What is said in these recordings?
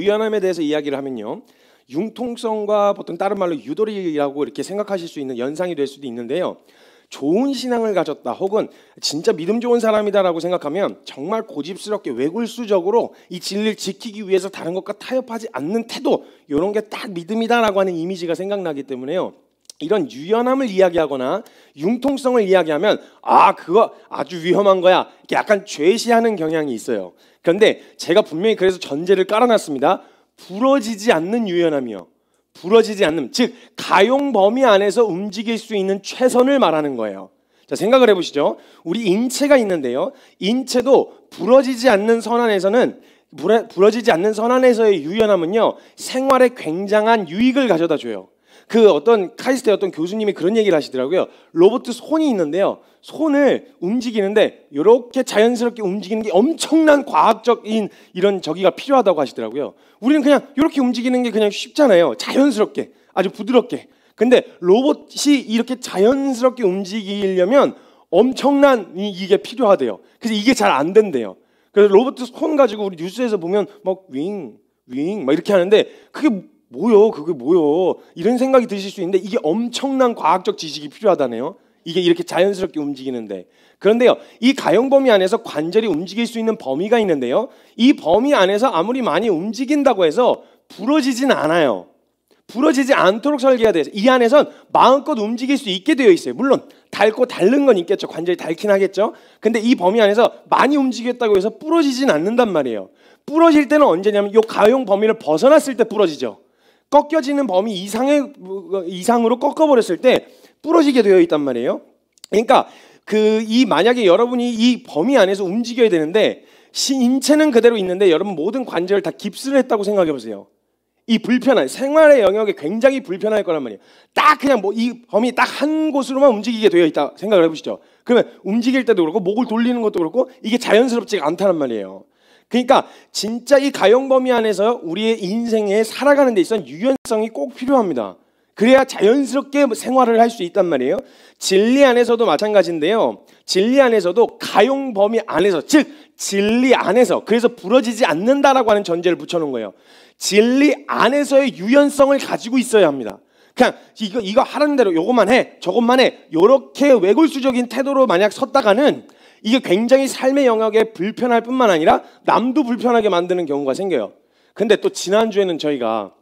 유연함에 대해서 이야기를 하면요. 융통성과 보통 다른 말로 유도리라고 이렇게 생각하실 수 있는 연상이 될 수도 있는데요. 좋은 신앙을 가졌다 혹은 진짜 믿음 좋은 사람이다라고 생각하면 정말 고집스럽게 외골수적으로이 진리를 지키기 위해서 다른 것과 타협하지 않는 태도 이런 게 딱 믿음이다라고 하는 이미지가 생각나기 때문에요. 이런 유연함을 이야기하거나 융통성을 이야기하면 아 그거 아주 위험한 거야 이렇게 약간 죄시하는 경향이 있어요. 그런데 제가 분명히 그래서 전제를 깔아놨습니다. 부러지지 않는 유연함이요. 부러지지 않는 즉 가용 범위 안에서 움직일 수 있는 최선을 말하는 거예요. 자 생각을 해보시죠. 우리 인체가 있는데요. 인체도 부러지지 않는 선 안에서는 부러지지 않는 선 안에서의 유연함은요 생활에 굉장한 유익을 가져다 줘요. 그 어떤 카이스트의 어떤 교수님이 그런 얘기를 하시더라고요. 로봇 손이 있는데요. 손을 움직이는데 이렇게 자연스럽게 움직이는 게 엄청난 과학적인 이런 저기가 필요하다고 하시더라고요. 우리는 그냥 이렇게 움직이는 게 그냥 쉽잖아요. 자연스럽게 아주 부드럽게. 근데 로봇이 이렇게 자연스럽게 움직이려면 엄청난 이게 필요하대요. 그래서 이게 잘 안 된대요. 그래서 로봇 손 가지고 우리 뉴스에서 보면 막 윙, 윙, 막 이렇게 하는데 그게 뭐요? 그게 뭐요? 이런 생각이 드실 수 있는데 이게 엄청난 과학적 지식이 필요하다네요. 이게 이렇게 자연스럽게 움직이는데. 그런데요, 이가용 범위 안에서 관절이 움직일 수 있는 범위가 있는데요. 이 범위 안에서 아무리 많이 움직인다고 해서 부러지진 않아요. 부러지지 않도록 설계가 돼서 이 안에선 마음껏 움직일 수 있게 되어 있어요. 물론 닳고 닳는 건 있겠죠. 관절이 닳긴 하겠죠. 근데 이 범위 안에서 많이 움직였다고 해서 부러지진 않는단 말이에요. 부러질 때는 언제냐면 이 가용 범위를 벗어났을 때 부러지죠. 꺾여지는 범위 이상의 이상으로 꺾어버렸을 때 부러지게 되어 있단 말이에요. 그러니까 그 이 만약에 여러분이 이 범위 안에서 움직여야 되는데 인체는 그대로 있는데 여러분 모든 관절을 다 깁스를 했다고 생각해 보세요. 이 불편한 생활의 영역에 굉장히 불편할 거란 말이에요. 딱 그냥 뭐 이 범위 딱 한 곳으로만 움직이게 되어 있다 생각을 해보시죠. 그러면 움직일 때도 그렇고 목을 돌리는 것도 그렇고 이게 자연스럽지가 않다는 말이에요. 그러니까 진짜 이 가용 범위 안에서 우리의 인생에 살아가는 데 있어서 유연성이 꼭 필요합니다. 그래야 자연스럽게 생활을 할 수 있단 말이에요. 진리 안에서도 마찬가지인데요. 진리 안에서도 가용 범위 안에서 즉 진리 안에서 그래서 부러지지 않는다라고 하는 전제를 붙여놓은 거예요. 진리 안에서의 유연성을 가지고 있어야 합니다. 그냥 이거 이거 하는 대로 요것만 해 저것만 해요렇게 외골수적인 태도로 만약 섰다가는 이게 굉장히 삶의 영역에 불편할 뿐만 아니라 남도 불편하게 만드는 경우가 생겨요. 근데 또 지난주에는 저희가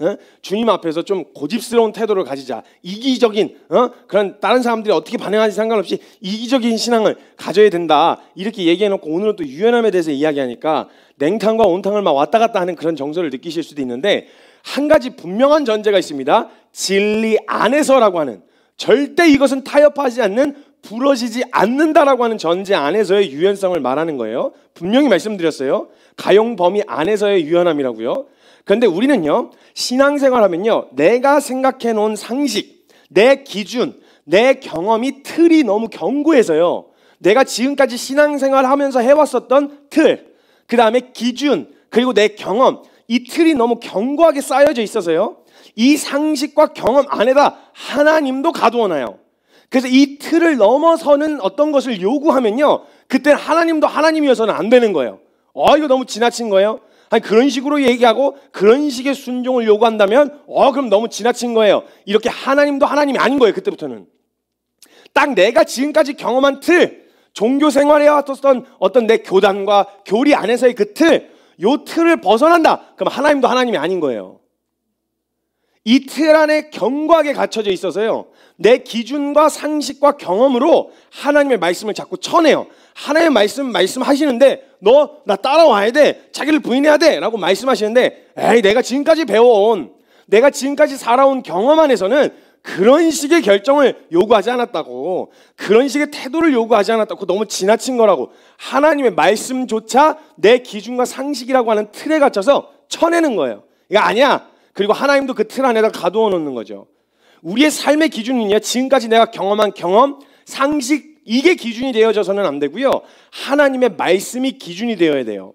어? 주님 앞에서 좀 고집스러운 태도를 가지자. 이기적인 어? 그런 다른 사람들이 어떻게 반응하지 상관없이 이기적인 신앙을 가져야 된다. 이렇게 얘기해놓고 오늘은 또 유연함에 대해서 이야기하니까 냉탕과 온탕을 막 왔다 갔다 하는 그런 정서를 느끼실 수도 있는데 한 가지 분명한 전제가 있습니다. 진리 안에서라고 하는 절대 이것은 타협하지 않는 부러지지 않는다라고 하는 전제 안에서의 유연성을 말하는 거예요. 분명히 말씀드렸어요. 가용 범위 안에서의 유연함이라고요. 그런데 우리는요, 신앙생활 하면요, 내가 생각해 놓은 상식, 내 기준, 내 경험이 틀이 너무 견고해서요. 내가 지금까지 신앙생활 하면서 해왔었던 틀, 그 다음에 기준, 그리고 내 경험, 이 틀이 너무 견고하게 쌓여져 있어서요. 이 상식과 경험 안에다 하나님도 가두어 놔요. 그래서 이 틀을 넘어서는 어떤 것을 요구하면요. 그때 하나님도 하나님이어서는 안 되는 거예요. 어, 이거 너무 지나친 거예요. 아니, 그런 식으로 얘기하고 그런 식의 순종을 요구한다면, 어, 그럼 너무 지나친 거예요. 이렇게 하나님도 하나님이 아닌 거예요. 그때부터는. 딱 내가 지금까지 경험한 틀, 종교 생활에 왔었던 어떤 내 교단과 교리 안에서의 그 틀, 요 틀을 벗어난다. 그럼 하나님도 하나님이 아닌 거예요. 이틀 안에 경하게갖춰져 있어서요. 내 기준과 상식과 경험으로 하나님의 말씀을 자꾸 쳐내요. 하나님의 말씀 말씀하시는데 너 나 따라와야 돼. 자기를 부인해야 돼라고 말씀하시는데 에이 내가 지금까지 배워온 내가 지금까지 살아온 경험 안에서는 그런 식의 결정을 요구하지 않았다고 그런 식의 태도를 요구하지 않았다고 너무 지나친 거라고 하나님의 말씀조차 내 기준과 상식이라고 하는 틀에 갇혀서 쳐내는 거예요. 이거 아니야. 그리고 하나님도 그 틀 안에다 가두어 놓는 거죠. 우리의 삶의 기준은요. 지금까지 내가 경험한 경험, 상식 이게 기준이 되어져서는 안 되고요. 하나님의 말씀이 기준이 되어야 돼요.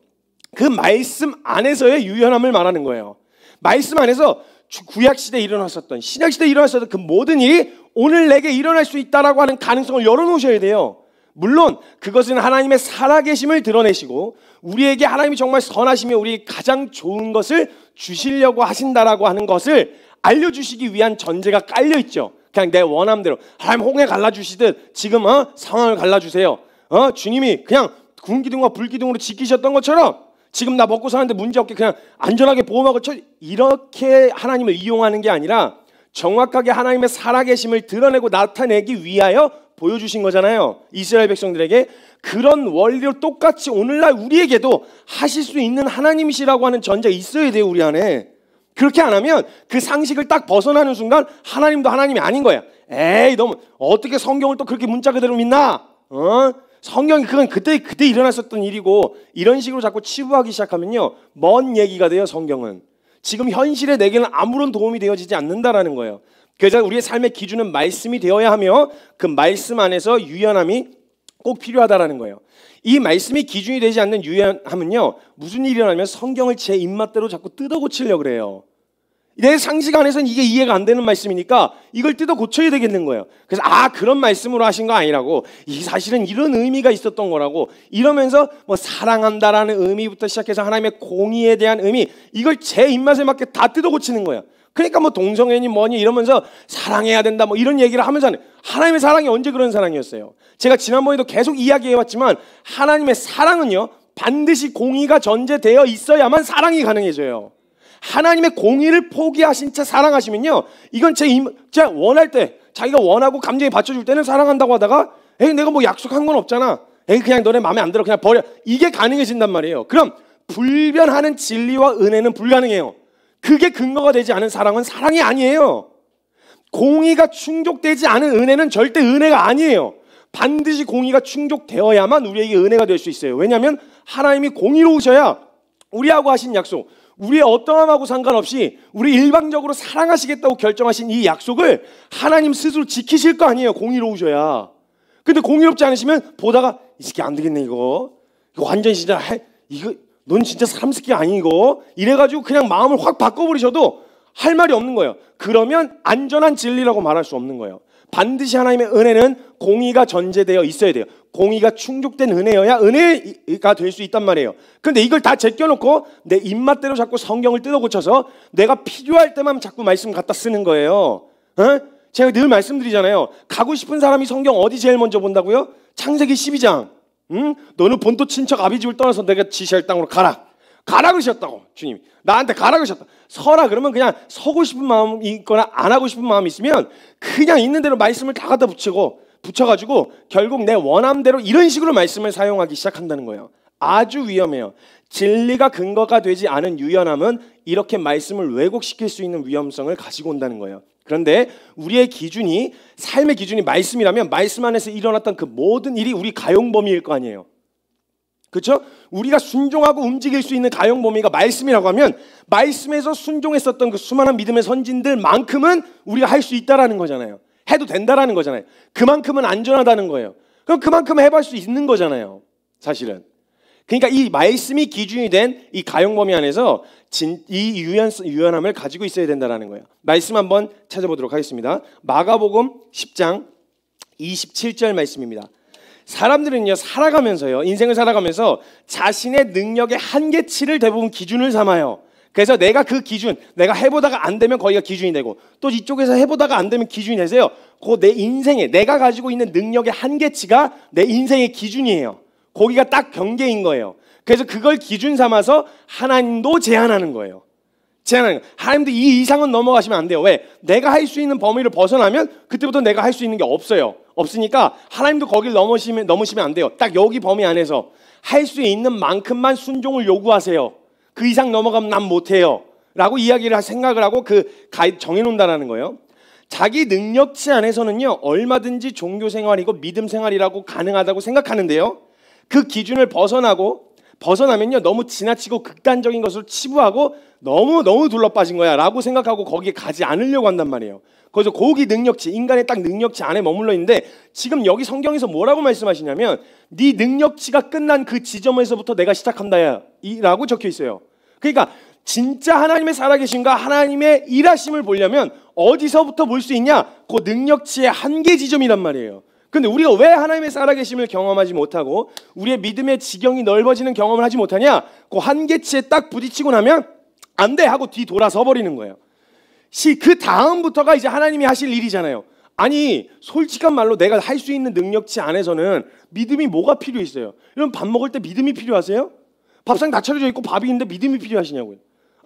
그 말씀 안에서의 유연함을 말하는 거예요. 말씀 안에서 구약 시대에 일어났었던 신약 시대에 일어났었던 그 모든 일이 오늘 내게 일어날 수 있다라고 하는 가능성을 열어 놓으셔야 돼요. 물론 그것은 하나님의 살아계심을 드러내시고 우리에게 하나님이 정말 선하시며 우리 가장 좋은 것을 주시려고 하신다라고 하는 것을 알려주시기 위한 전제가 깔려 있죠. 그냥 내 원함대로 하나님 홍해 갈라주시듯 지금 어? 상황을 갈라주세요. 어? 주님이 그냥 군기둥과 불기둥으로 지키셨던 것처럼 지금 나 먹고 사는데 문제 없게 그냥 안전하게 보호막을 쳐 이렇게 하나님을 이용하는 게 아니라 정확하게 하나님의 살아계심을 드러내고 나타내기 위하여 보여주신 거잖아요. 이스라엘 백성들에게 그런 원리를 똑같이 오늘날 우리에게도 하실 수 있는 하나님이시라고 하는 전제가 있어야 돼요, 우리 안에. 그렇게 안 하면 그 상식을 딱 벗어나는 순간 하나님도 하나님이 아닌 거야. 에이, 너무 어떻게 성경을 또 그렇게 문자 그대로 믿나? 어? 성경이 그건 그때 그때 일어났었던 일이고 이런 식으로 자꾸 치부하기 시작하면요. 먼 얘기가 돼요, 성경은. 지금 현실에 내게는 아무런 도움이 되어지지 않는다라는 거예요. 그래서 우리의 삶의 기준은 말씀이 되어야 하며 그 말씀 안에서 유연함이 꼭 필요하다라는 거예요. 이 말씀이 기준이 되지 않는 유연함은요. 무슨 일이 일어나면 성경을 제 입맛대로 자꾸 뜯어 고치려 그래요. 내 상식 안에서는 이게 이해가 안 되는 말씀이니까 이걸 뜯어 고쳐야 되겠는 거예요. 그래서 아 그런 말씀으로 하신 거 아니라고 이 사실은 이런 의미가 있었던 거라고 이러면서 뭐 사랑한다라는 의미부터 시작해서 하나님의 공의에 대한 의미 이걸 제 입맛에 맞게 다 뜯어 고치는 거예요. 그러니까 뭐 동성애니 뭐니 이러면서 사랑해야 된다 뭐 이런 얘기를 하면서 하나님의 사랑이 언제 그런 사랑이었어요? 제가 지난번에도 계속 이야기해왔지만 하나님의 사랑은요 반드시 공의가 전제되어 있어야만 사랑이 가능해져요. 하나님의 공의를 포기하신 채 사랑하시면요 이건 제, 임, 제 원할 때 자기가 원하고 감정이 받쳐줄 때는 사랑한다고 하다가 에이 내가 뭐 약속한 건 없잖아. 에이 그냥 너네 마음에 안 들어 그냥 버려. 이게 가능해진단 말이에요. 그럼 불변하는 진리와 은혜는 불가능해요. 그게 근거가 되지 않은 사랑은 사랑이 아니에요. 공의가 충족되지 않은 은혜는 절대 은혜가 아니에요. 반드시 공의가 충족되어야만 우리에게 은혜가 될 수 있어요. 왜냐하면 하나님이 공의로우셔야 우리하고 하신 약속, 우리의 어떠함하고 상관없이 우리 일방적으로 사랑하시겠다고 결정하신 이 약속을 하나님 스스로 지키실 거 아니에요. 공의로우셔야. 근데 공의롭지 않으시면 보다가 이 새끼 안 되겠네 이거. 이거 완전 진짜 해, 이거 넌 진짜 사람 새끼 아니고 이래가지고 그냥 마음을 확 바꿔버리셔도 할 말이 없는 거예요. 그러면 안전한 진리라고 말할 수 없는 거예요. 반드시 하나님의 은혜는 공의가 전제되어 있어야 돼요. 공의가 충족된 은혜여야 은혜가 될 수 있단 말이에요. 근데 이걸 다 제껴놓고 내 입맛대로 자꾸 성경을 뜯어고쳐서 내가 필요할 때만 자꾸 말씀 갖다 쓰는 거예요. 어? 제가 늘 말씀드리잖아요. 가고 싶은 사람이 성경 어디 제일 먼저 본다고요? 창세기 12장. 응? 너는 본토 친척 아비 집을 떠나서 내가 지시할 땅으로 가라. 가라 그러셨다고 주님이 나한테 가라 그러셨다. 서라 그러면 그냥 서고 싶은 마음이 있거나 안 하고 싶은 마음이 있으면 그냥 있는 대로 말씀을 다 갖다 붙이고 붙여가지고 결국 내 원함대로 이런 식으로 말씀을 사용하기 시작한다는 거예요. 아주 위험해요. 진리가 근거가 되지 않은 유연함은 이렇게 말씀을 왜곡시킬 수 있는 위험성을 가지고 온다는 거예요. 그런데 우리의 기준이 삶의 기준이 말씀이라면 말씀 안에서 일어났던 그 모든 일이 우리 가용 범위일 거 아니에요. 그렇죠? 우리가 순종하고 움직일 수 있는 가용 범위가 말씀이라고 하면 말씀에서 순종했었던 그 수많은 믿음의 선진들만큼은 우리가 할 수 있다라는 거잖아요. 해도 된다라는 거잖아요. 그만큼은 안전하다는 거예요. 그럼 그만큼 해볼 수 있는 거잖아요. 사실은. 그러니까 이 말씀이 기준이 된 이 가용 범위 안에서 진, 이 유연, 유연함을 가지고 있어야 된다는 거예요. 말씀 한번 찾아보도록 하겠습니다. 마가복음 10장 27절 말씀입니다. 사람들은요 살아가면서요 인생을 살아가면서 자신의 능력의 한계치를 대부분 기준을 삼아요. 그래서 내가 그 기준, 내가 해보다가 안 되면 거기가 기준이 되고 또 이쪽에서 해보다가 안 되면 기준이 되세요. 그 내 인생에 내가 가지고 있는 능력의 한계치가 내 인생의 기준이에요. 거기가 딱 경계인 거예요. 그래서 그걸 기준 삼아서 하나님도 제한하는 거예요. 제한하는 거예요. 하나님도 이 이상은 넘어가시면 안 돼요. 왜? 내가 할 수 있는 범위를 벗어나면 그때부터 내가 할 수 있는 게 없어요. 없으니까 하나님도 거길 넘으시면, 넘으시면 안 돼요. 딱 여기 범위 안에서 할 수 있는 만큼만 순종을 요구하세요. 그 이상 넘어가면 난 못해요. 라고 이야기를 생각을 하고 그 정해놓는다라는 거예요. 자기 능력치 안에서는요, 얼마든지 종교 생활이고 믿음 생활이라고 가능하다고 생각하는데요. 그 기준을 벗어나고 벗어나면요 너무 지나치고 극단적인 것을 치부하고 너무 너무 둘러빠진 거야라고 생각하고 거기에 가지 않으려고 한단 말이에요. 거기서 고기 능력치 인간의 딱 능력치 안에 머물러 있는데 지금 여기 성경에서 뭐라고 말씀하시냐면 네 능력치가 끝난 그 지점에서부터 내가 시작한다야라고 적혀 있어요. 그러니까 진짜 하나님의 살아계신가 하나님의 일하심을 보려면 어디서부터 볼 수 있냐? 그 능력치의 한계 지점이란 말이에요. 근데 우리가 왜 하나님의 살아계심을 경험하지 못하고 우리의 믿음의 지경이 넓어지는 경험을 하지 못하냐? 그 한계치에 딱 부딪히고 나면 안 돼 하고 뒤 돌아서 버리는 거예요. 시 그 다음부터가 이제 하나님이 하실 일이잖아요. 아니 솔직한 말로 내가 할 수 있는 능력치 안에서는 믿음이 뭐가 필요했어요? 여러분 밥 먹을 때 믿음이 필요하세요? 밥상 다 차려져 있고 밥이 있는데 믿음이 필요하시냐고요.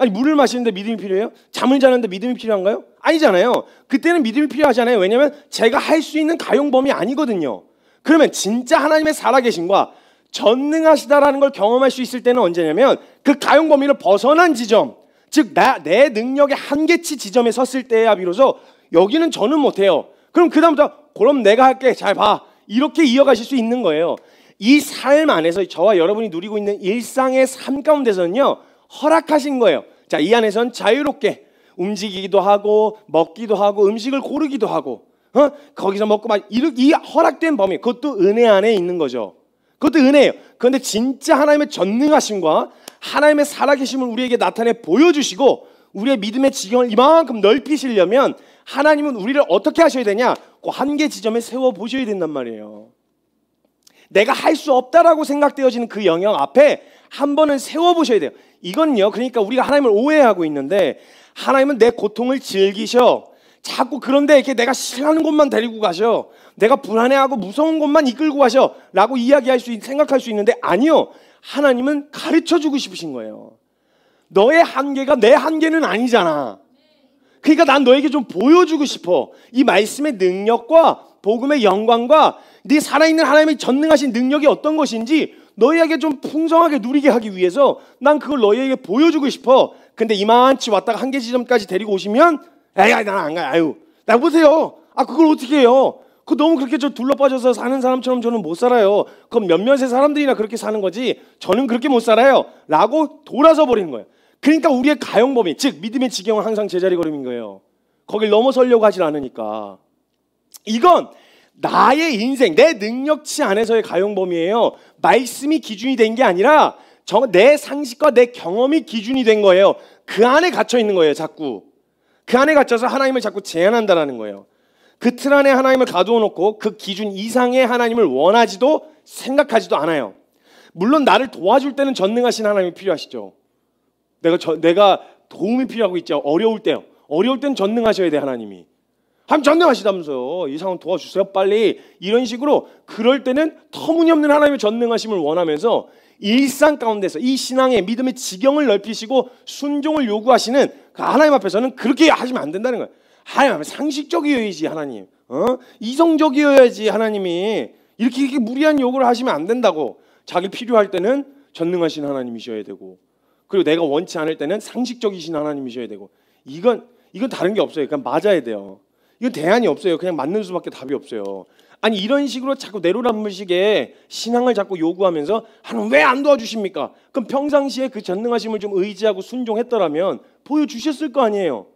아니 물을 마시는데 믿음이 필요해요? 잠을 자는데 믿음이 필요한가요? 아니잖아요. 그때는 믿음이 필요하잖아요. 왜냐하면 제가 할 수 있는 가용 범위 아니거든요. 그러면 진짜 하나님의 살아계신과 전능하시다라는 걸 경험할 수 있을 때는 언제냐면 그 가용 범위를 벗어난 지점, 즉 내 능력의 한계치 지점에 섰을 때야 비로소 여기는 저는 못해요. 그럼 그 다음부터 그럼 내가 할게 잘 봐. 이렇게 이어가실 수 있는 거예요. 이 삶 안에서 저와 여러분이 누리고 있는 일상의 삶 가운데서는요 허락하신 거예요. 자, 이 안에선 자유롭게 움직이기도 하고 먹기도 하고 음식을 고르기도 하고 어? 거기서 먹고 막이 허락된 범위 그것도 은혜 안에 있는 거죠. 그것도 은혜예요. 그런데 진짜 하나님의 전능하심과 하나님의 살아계심을 우리에게 나타내 보여주시고 우리의 믿음의 지경을 이만큼 넓히시려면 하나님은 우리를 어떻게 하셔야 되냐? 그 한계 지점에 세워 보셔야 된단 말이에요. 내가 할 수 없다라고 생각되어지는 그 영역 앞에 한 번은 세워보셔야 돼요. 이건요, 그러니까 우리가 하나님을 오해하고 있는데 하나님은 내 고통을 즐기셔. 자꾸 그런데 이렇게 내가 싫어하는 곳만 데리고 가셔. 내가 불안해하고 무서운 곳만 이끌고 가셔. 라고 이야기할 수, 생각할 수 있는데 아니요. 하나님은 가르쳐 주고 싶으신 거예요. 너의 한계가 내 한계는 아니잖아. 그러니까 난 너에게 좀 보여주고 싶어. 이 말씀의 능력과 복음의 영광과 네 살아있는 하나님의 전능하신 능력이 어떤 것인지 너희에게 좀 풍성하게 누리게 하기 위해서 난 그걸 너희에게 보여주고 싶어. 근데 이만치 왔다가 한계 지점까지 데리고 오시면 에이, 난 안 가요. 아유, 나 보세요. 아, 그걸 어떻게 해요? 그 너무 그렇게 저 둘러빠져서 사는 사람처럼 저는 못 살아요. 그럼 몇몇의 사람들이나 그렇게 사는 거지. 저는 그렇게 못 살아요. 라고 돌아서 버리는 거예요. 그러니까 우리의 가용범위, 즉 믿음의 지경은 항상 제자리 걸음인 거예요. 거길 넘어서려고 하질 않으니까. 이건 나의 인생, 내 능력치 안에서의 가용범위예요. 말씀이 기준이 된 게 아니라 내 상식과 내 경험이 기준이 된 거예요. 그 안에 갇혀 있는 거예요, 자꾸. 그 안에 갇혀서 하나님을 자꾸 제한한다라는 거예요. 그 틀 안에 하나님을 가두어 놓고 그 기준 이상의 하나님을 원하지도 생각하지도 않아요. 물론 나를 도와줄 때는 전능하신 하나님이 필요하시죠. 내가 저, 내가 도움이 필요하고 있죠. 어려울 때요. 어려울 땐 전능하셔야 돼 하나님이. 하나 전능하시다면서요. 이 상황 도와주세요. 빨리. 이런 식으로 그럴 때는 터무니없는 하나님의 전능하심을 원하면서 일상 가운데서 이 신앙의 믿음의 지경을 넓히시고 순종을 요구하시는 그 하나님 앞에서는 그렇게 하시면 안 된다는 거예요. 하나님 앞에 상식적이어야지 하나님. 어? 이성적이어야지 하나님이 이렇게 이렇게 무리한 요구를 하시면 안 된다고. 자기 필요할 때는 전능하신 하나님이셔야 되고 그리고 내가 원치 않을 때는 상식적이신 하나님이셔야 되고 이건 이건 다른 게 없어요. 그냥 맞아야 돼요. 이거 대안이 없어요. 그냥 맞는 수밖에 답이 없어요. 아니 이런 식으로 자꾸 내로남불식에 신앙을 자꾸 요구하면서 하나님 아, 왜안 도와주십니까? 그럼 평상시에 그 전능하심을 좀 의지하고 순종했더라면 보여주셨을 거 아니에요.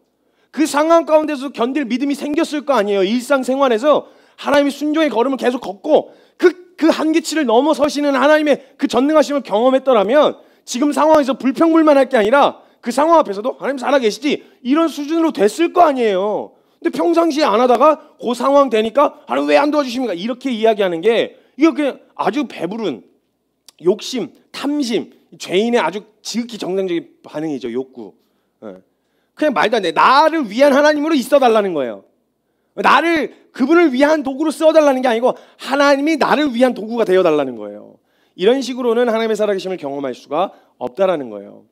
그 상황 가운데서 견딜 믿음이 생겼을 거 아니에요. 일상생활에서 하나님이 순종의 걸음을 계속 걷고 그, 그 한계치를 넘어서시는 하나님의 그 전능하심을 경험했더라면 지금 상황에서 불평불만할 게 아니라 그 상황 앞에서도 하나님 살아계시지 이런 수준으로 됐을 거 아니에요. 근데 평상시에 안 하다가 그 상황 되니까 아니 왜안 도와주십니까? 이렇게 이야기하는 게 이거 그냥 아주 배부른 욕심, 탐심, 죄인의 아주 지극히 정상적인 반응이죠 욕구. 예. 그냥 말도 안 돼. 나를 위한 하나님으로 있어 달라는 거예요. 나를 그분을 위한 도구로 써 달라는 게 아니고 하나님이 나를 위한 도구가 되어 달라는 거예요. 이런 식으로는 하나님의 살아계심을 경험할 수가 없다라는 거예요.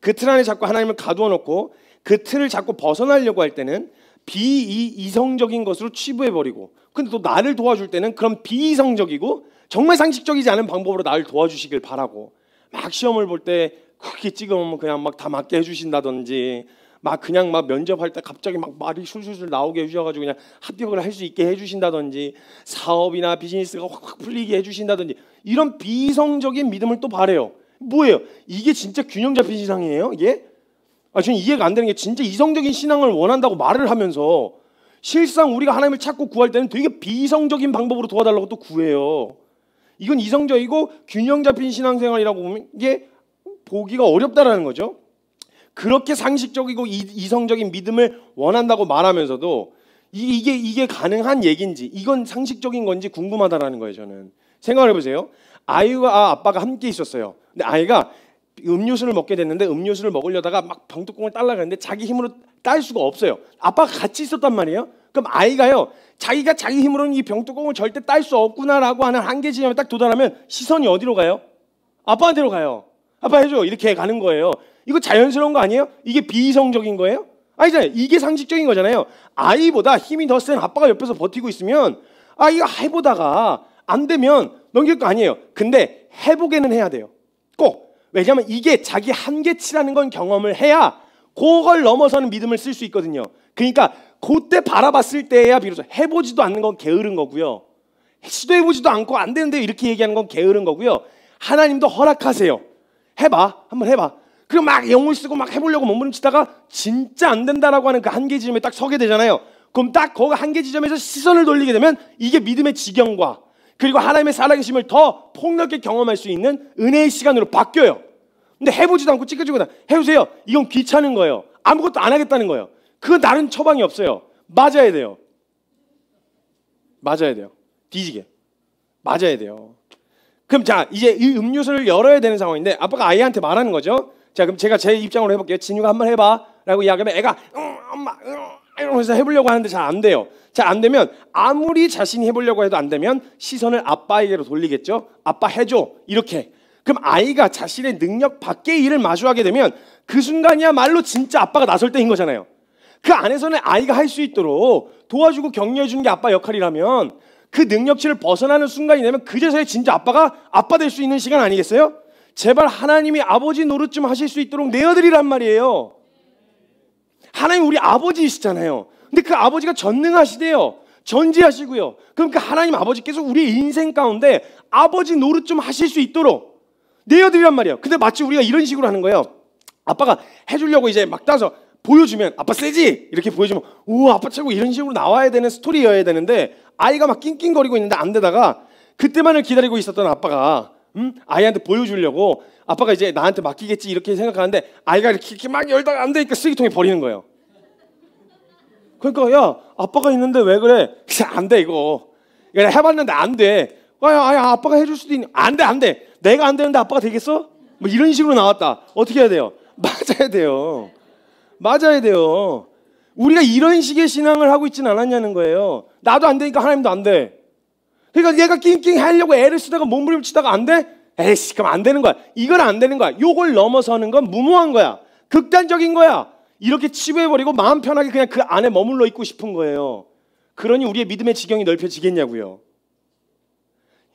그 틀 안에 자꾸 하나님을 가두어 놓고 그 틀을 자꾸 벗어나려고 할 때는 비이성적인 것으로 치부해버리고 근데 또 나를 도와줄 때는 그런 비이성적이고 정말 상식적이지 않은 방법으로 나를 도와주시길 바라고 막 시험을 볼 때 크게 찍으면 그냥 막 다 맞게 해주신다든지 막 그냥 막 면접할 때 갑자기 막 말이 술술술 나오게 해주셔가지고 그냥 합격을 할 수 있게 해주신다든지 사업이나 비즈니스가 확확 풀리게 해주신다든지 이런 비이성적인 믿음을 또 바래요. 뭐예요? 이게 진짜 균형 잡힌 신상이에요 이게 예? 아, 지금 이해가 안 되는 게 진짜 이성적인 신앙을 원한다고 말을 하면서 실상 우리가 하나님을 찾고 구할 때는 되게 비이성적인 방법으로 도와달라고 또 구해요. 이건 이성적이고 균형 잡힌 신앙생활이라고 보면 이게 보기가 어렵다라는 거죠. 그렇게 상식적이고 이, 성적인 믿음을 원한다고 말하면서도 이, 이게 이게 가능한 얘긴지 이건 상식적인 건지 궁금하다라는 거예요. 저는 생각해 보세요. 아이와 아빠가 함께 있었어요. 근데 아이가 음료수를 먹게 됐는데 음료수를 먹으려다가 막 병뚜껑을 딸라가는데 자기 힘으로 딸 수가 없어요. 아빠가 같이 있었단 말이에요. 그럼 아이가요. 자기가 자기 힘으로는 이 병뚜껑을 절대 딸 수 없구나라고 하는 한계 지점에 딱 도달하면 시선이 어디로 가요? 아빠한테로 가요. 아빠 해줘. 이렇게 가는 거예요. 이거 자연스러운 거 아니에요? 이게 비이성적인 거예요? 아니잖아요. 이게 상식적인 거잖아요. 아이보다 힘이 더 센 아빠가 옆에서 버티고 있으면 아이거 해보다가 안 되면 넘길 거 아니에요. 근데 해보게는 해야 돼요. 꼭. 왜냐하면 이게 자기 한계치라는 건 경험을 해야 그걸 넘어서는 믿음을 쓸 수 있거든요. 그러니까 그때 바라봤을 때야 비로소 해보지도 않는 건 게으른 거고요. 시도해보지도 않고 안 되는데 이렇게 얘기하는 건 게으른 거고요. 하나님도 허락하세요. 해봐. 한번 해봐. 그리고 막 영을 쓰고 막 해보려고 몸부림치다가 진짜 안 된다라고 하는 그 한계 지점에 딱 서게 되잖아요. 그럼 딱 그 한계 지점에서 시선을 돌리게 되면 이게 믿음의 지경과 그리고 하나님의 살아계심을 더 폭넓게 경험할 수 있는 은혜의 시간으로 바뀌어요. 근데 해보지도 않고 찌끄지거나 해보세요. 이건 귀찮은 거예요. 아무것도 안 하겠다는 거예요. 그건 다 처방이 없어요. 맞아야 돼요. 맞아야 돼요. 뒤지게. 맞아야 돼요. 그럼 자 이제 이 음료수를 열어야 되는 상황인데 아빠가 아이한테 말하는 거죠. 자 그럼 제가 제 입장으로 해볼게요. 진유가 한번 해봐라고 이야기하면 애가 응, 음, 엄마 응, 음. 이러면서 해보려고 하는데 잘 안 돼요. 잘 안 되면 아무리 자신이 해보려고 해도 안 되면 시선을 아빠에게로 돌리겠죠. 아빠 해줘 이렇게. 그럼 아이가 자신의 능력 밖의 일을 마주하게 되면 그 순간이야말로 진짜 아빠가 나설 때인 거잖아요. 그 안에서는 아이가 할 수 있도록 도와주고 격려해 주는 게 아빠 역할이라면 그 능력치를 벗어나는 순간이 되면 그제서야 진짜 아빠가 아빠 될 수 있는 시간 아니겠어요? 제발 하나님이 아버지 노릇 좀 하실 수 있도록 내어드리란 말이에요. 하나님 우리 아버지이시잖아요. 근데 그 아버지가 전능하시대요. 전지하시고요. 그러니까 하나님 아버지께서 우리 인생 가운데 아버지 노릇 좀 하실 수 있도록 내어드리란 말이에요. 근데 마치 우리가 이런 식으로 하는 거예요. 아빠가 해주려고 이제 막 따서 보여주면 아빠 세지 이렇게 보여주면 우 아빠 최고 이런 식으로 나와야 되는 스토리여야 되는데 아이가 막 낑낑거리고 있는데 안 되다가 그때만을 기다리고 있었던 아빠가 음? 아이한테 보여주려고 아빠가 이제 나한테 맡기겠지 이렇게 생각하는데 아이가 이렇게, 이렇게 막 열다가 안 되니까 쓰레기통에 버리는 거예요. 그러니까 야 아빠가 있는데 왜 그래? 안 돼 이거. 그래 해봤는데 안 돼. 아야 아야 아빠가 해줄 수도 있니? 안돼 안돼. 내가 안 되는데 아빠가 되겠어? 뭐 이런 식으로 나왔다. 어떻게 해야 돼요? 맞아야 돼요. 맞아야 돼요. 우리가 이런 식의 신앙을 하고 있지는 않았냐는 거예요. 나도 안 되니까 하나님도 안 돼. 그러니까 얘가 낑낑 하려고 애를 쓰다가 몸부림치다가 안 돼? 에이씨, 그럼 안 되는 거야. 이건 안 되는 거야. 요걸 넘어서는 건 무모한 거야. 극단적인 거야. 이렇게 치부해버리고 마음 편하게 그냥 그 안에 머물러 있고 싶은 거예요. 그러니 우리의 믿음의 지경이 넓혀지겠냐고요.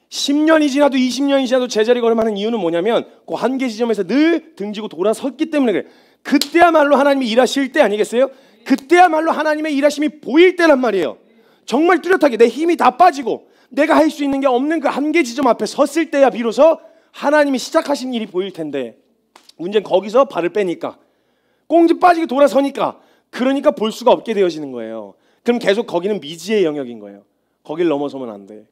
10년이 지나도 20년이 지나도 제자리 걸음하는 이유는 뭐냐면 그 한계 지점에서 늘 등지고 돌아섰기 때문에 그래. 그때야말로 하나님이 일하실 때 아니겠어요? 그때야말로 하나님의 일하심이 보일 때란 말이에요. 정말 뚜렷하게 내 힘이 다 빠지고 내가 할 수 있는 게 없는 그 한계 지점 앞에 섰을 때야 비로소 하나님이 시작하신 일이 보일 텐데 문제는 거기서 발을 빼니까 꽁지 빠지게 돌아서니까 그러니까 볼 수가 없게 되어지는 거예요. 그럼 계속 거기는 미지의 영역인 거예요. 거길 넘어서면 안 돼.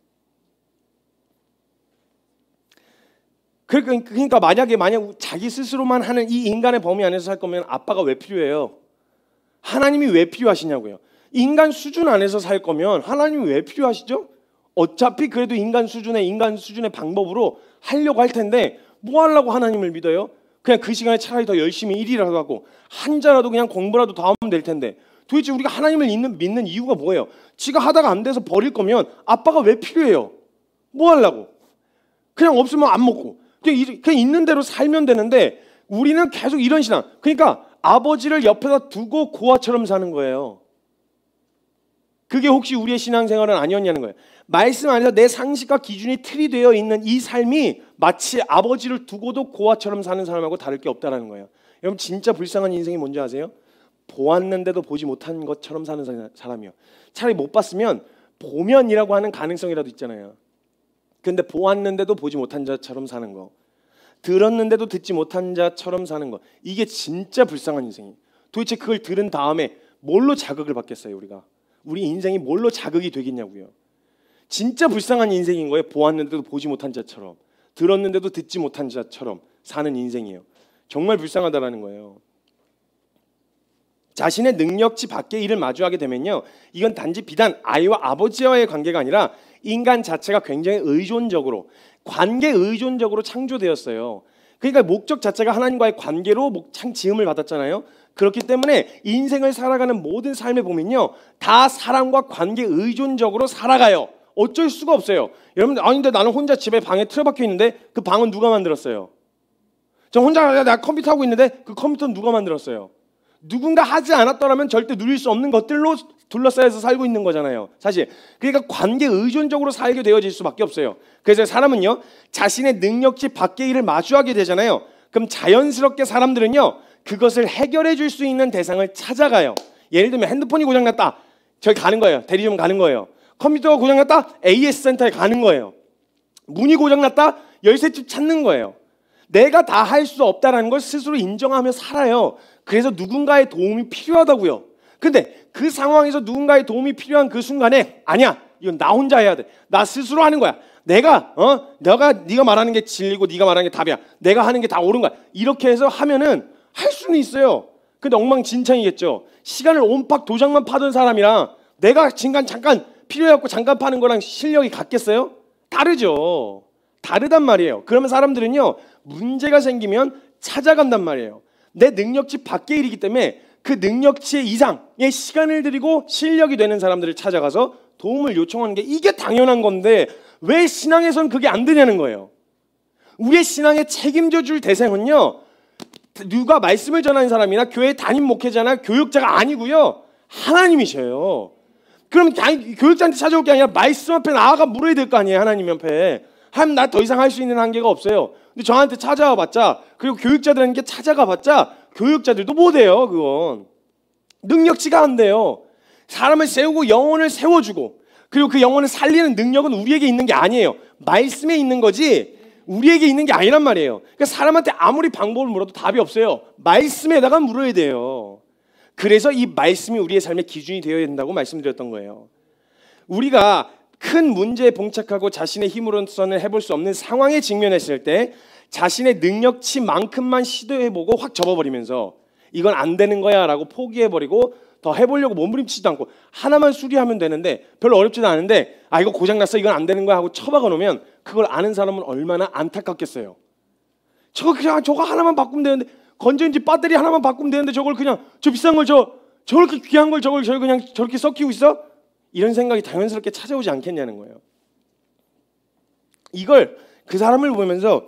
그러니까, 그러니까 만약에 만약 자기 스스로만 하는 이 인간의 범위 안에서 살 거면 아빠가 왜 필요해요? 하나님이 왜 필요하시냐고요. 인간 수준 안에서 살 거면 하나님이 왜 필요하시죠? 어차피 그래도 인간 수준의 인간 수준의 방법으로 하려고 할 텐데 뭐 하려고 하나님을 믿어요? 그냥 그 시간에 차라리 더 열심히 일이라도 하고 한자라도 그냥 공부라도 더 하면 될 텐데 도대체 우리가 하나님을 믿는, 믿는 이유가 뭐예요? 지가 하다가 안 돼서 버릴 거면 아빠가 왜 필요해요? 뭐 하려고? 그냥 없으면 안 먹고 그냥, 그냥 있는 대로 살면 되는데 우리는 계속 이런 신앙 그러니까 아버지를 옆에다 두고 고아처럼 사는 거예요 그게 혹시 우리의 신앙생활은 아니었냐는 거예요. 말씀 안에서 내 상식과 기준이 틀이 되어 있는 이 삶이 마치 아버지를 두고도 고아처럼 사는 사람하고 다를 게 없다라는 거예요. 여러분 진짜 불쌍한 인생이 뭔지 아세요? 보았는데도 보지 못한 것처럼 사는 사람이요. 차라리 못 봤으면 보면이라고 하는 가능성이라도 있잖아요. 근데 보았는데도 보지 못한 자처럼 사는 거. 들었는데도 듣지 못한 자처럼 사는 거. 이게 진짜 불쌍한 인생이에요. 도대체 그걸 들은 다음에 뭘로 자극을 받겠어요, 우리가? 우리 인생이 뭘로 자극이 되겠냐고요. 진짜 불쌍한 인생인 거예요. 보았는데도 보지 못한 자처럼, 들었는데도 듣지 못한 자처럼 사는 인생이에요. 정말 불쌍하다라는 거예요. 자신의 능력치 밖의 일을 마주하게 되면요. 이건 단지 비단 아이와 아버지와의 관계가 아니라 인간 자체가 굉장히 의존적으로 관계 의존적으로 창조되었어요. 그러니까 목적 자체가 하나님과의 관계로 창 지음을 받았잖아요. 그렇기 때문에 인생을 살아가는 모든 삶에 보면요. 다 사람과 관계 의존적으로 살아가요. 어쩔 수가 없어요. 여러분, 아닌데 나는 혼자 집에 방에 틀어박혀 있는데 그 방은 누가 만들었어요? 저 혼자 내가 컴퓨터 하고 있는데 그 컴퓨터는 누가 만들었어요? 누군가 하지 않았더라면 절대 누릴 수 없는 것들로 둘러싸여서 살고 있는 거잖아요. 사실. 그러니까 관계 의존적으로 살게 되어질 수밖에 없어요. 그래서 사람은요, 자신의 능력치 밖의 일을 마주하게 되잖아요. 그럼 자연스럽게 사람들은요, 그것을 해결해 줄 수 있는 대상을 찾아가요. 예를 들면 핸드폰이 고장났다. 저기 가는 거예요. 대리점 가는 거예요. 컴퓨터가 고장났다. AS 센터에 가는 거예요. 문이 고장났다. 열쇠집 찾는 거예요. 내가 다 할 수 없다라는 걸 스스로 인정하며 살아요. 그래서 누군가의 도움이 필요하다고요. 근데 그 상황에서 누군가의 도움이 필요한 그 순간에 아니야. 이건 나 혼자 해야 돼. 나 스스로 하는 거야. 내가 어? 내가 네가 말하는 게 진리고 네가 말하는 게 답이야. 내가 하는 게 다 옳은 거야. 이렇게 해서 하면은 할 수는 있어요. 근데 엉망진창이겠죠. 시간을 온팍 도장만 파던 사람이랑 내가 진간 잠깐 필요해갖고 잠깐 파는 거랑 실력이 같겠어요? 다르죠. 다르단 말이에요. 그러면 사람들은요 문제가 생기면 찾아간단 말이에요. 내 능력치 밖의 일이기 때문에 그 능력치 이상의 시간을 들이고 실력이 되는 사람들을 찾아가서 도움을 요청하는 게 이게 당연한 건데 왜 신앙에선 그게 안 되냐는 거예요. 우리의 신앙에 책임져 줄 대상은요 누가 말씀을 전하는 사람이나 교회 담임 목회자나 교육자가 아니고요. 하나님이셔요. 그럼 교육자한테 찾아올 게 아니라 말씀 앞에 나아가 물어야 될 거 아니에요. 하나님 앞에. 하면 나 더 이상 할 수 있는 한계가 없어요. 근데 저한테 찾아와 봤자 그리고 교육자들한테 찾아가 봤자 교육자들도 못해요. 그건. 능력치가 안 돼요. 사람을 세우고 영혼을 세워주고 그리고 그 영혼을 살리는 능력은 우리에게 있는 게 아니에요. 말씀에 있는 거지 우리에게 있는 게 아니란 말이에요. 그러니까 사람한테 아무리 방법을 물어도 답이 없어요. 말씀에다가 물어야 돼요. 그래서 이 말씀이 우리의 삶의 기준이 되어야 된다고 말씀드렸던 거예요. 우리가 큰 문제에 봉착하고 자신의 힘으로서는 해볼 수 없는 상황에 직면했을 때 자신의 능력치만큼만 시도해보고 확 접어버리면서 이건 안 되는 거야 라고 포기해버리고 더 해보려고 몸부림치지도 않고 하나만 수리하면 되는데 별로 어렵지도 않은데 아 이거 고장났어 이건 안 되는 거야 하고 처박아 놓으면 그걸 아는 사람은 얼마나 안타깝겠어요. 저거 그냥 저거 하나만 바꾸면 되는데 건전지 배터리 하나만 바꾸면 되는데 저걸 그냥 저 비싼 걸 저 저렇게 귀한 걸 저걸 저 그냥 저렇게 섞이고 있어? 이런 생각이 자연스럽게 찾아오지 않겠냐는 거예요. 이걸 그 사람을 보면서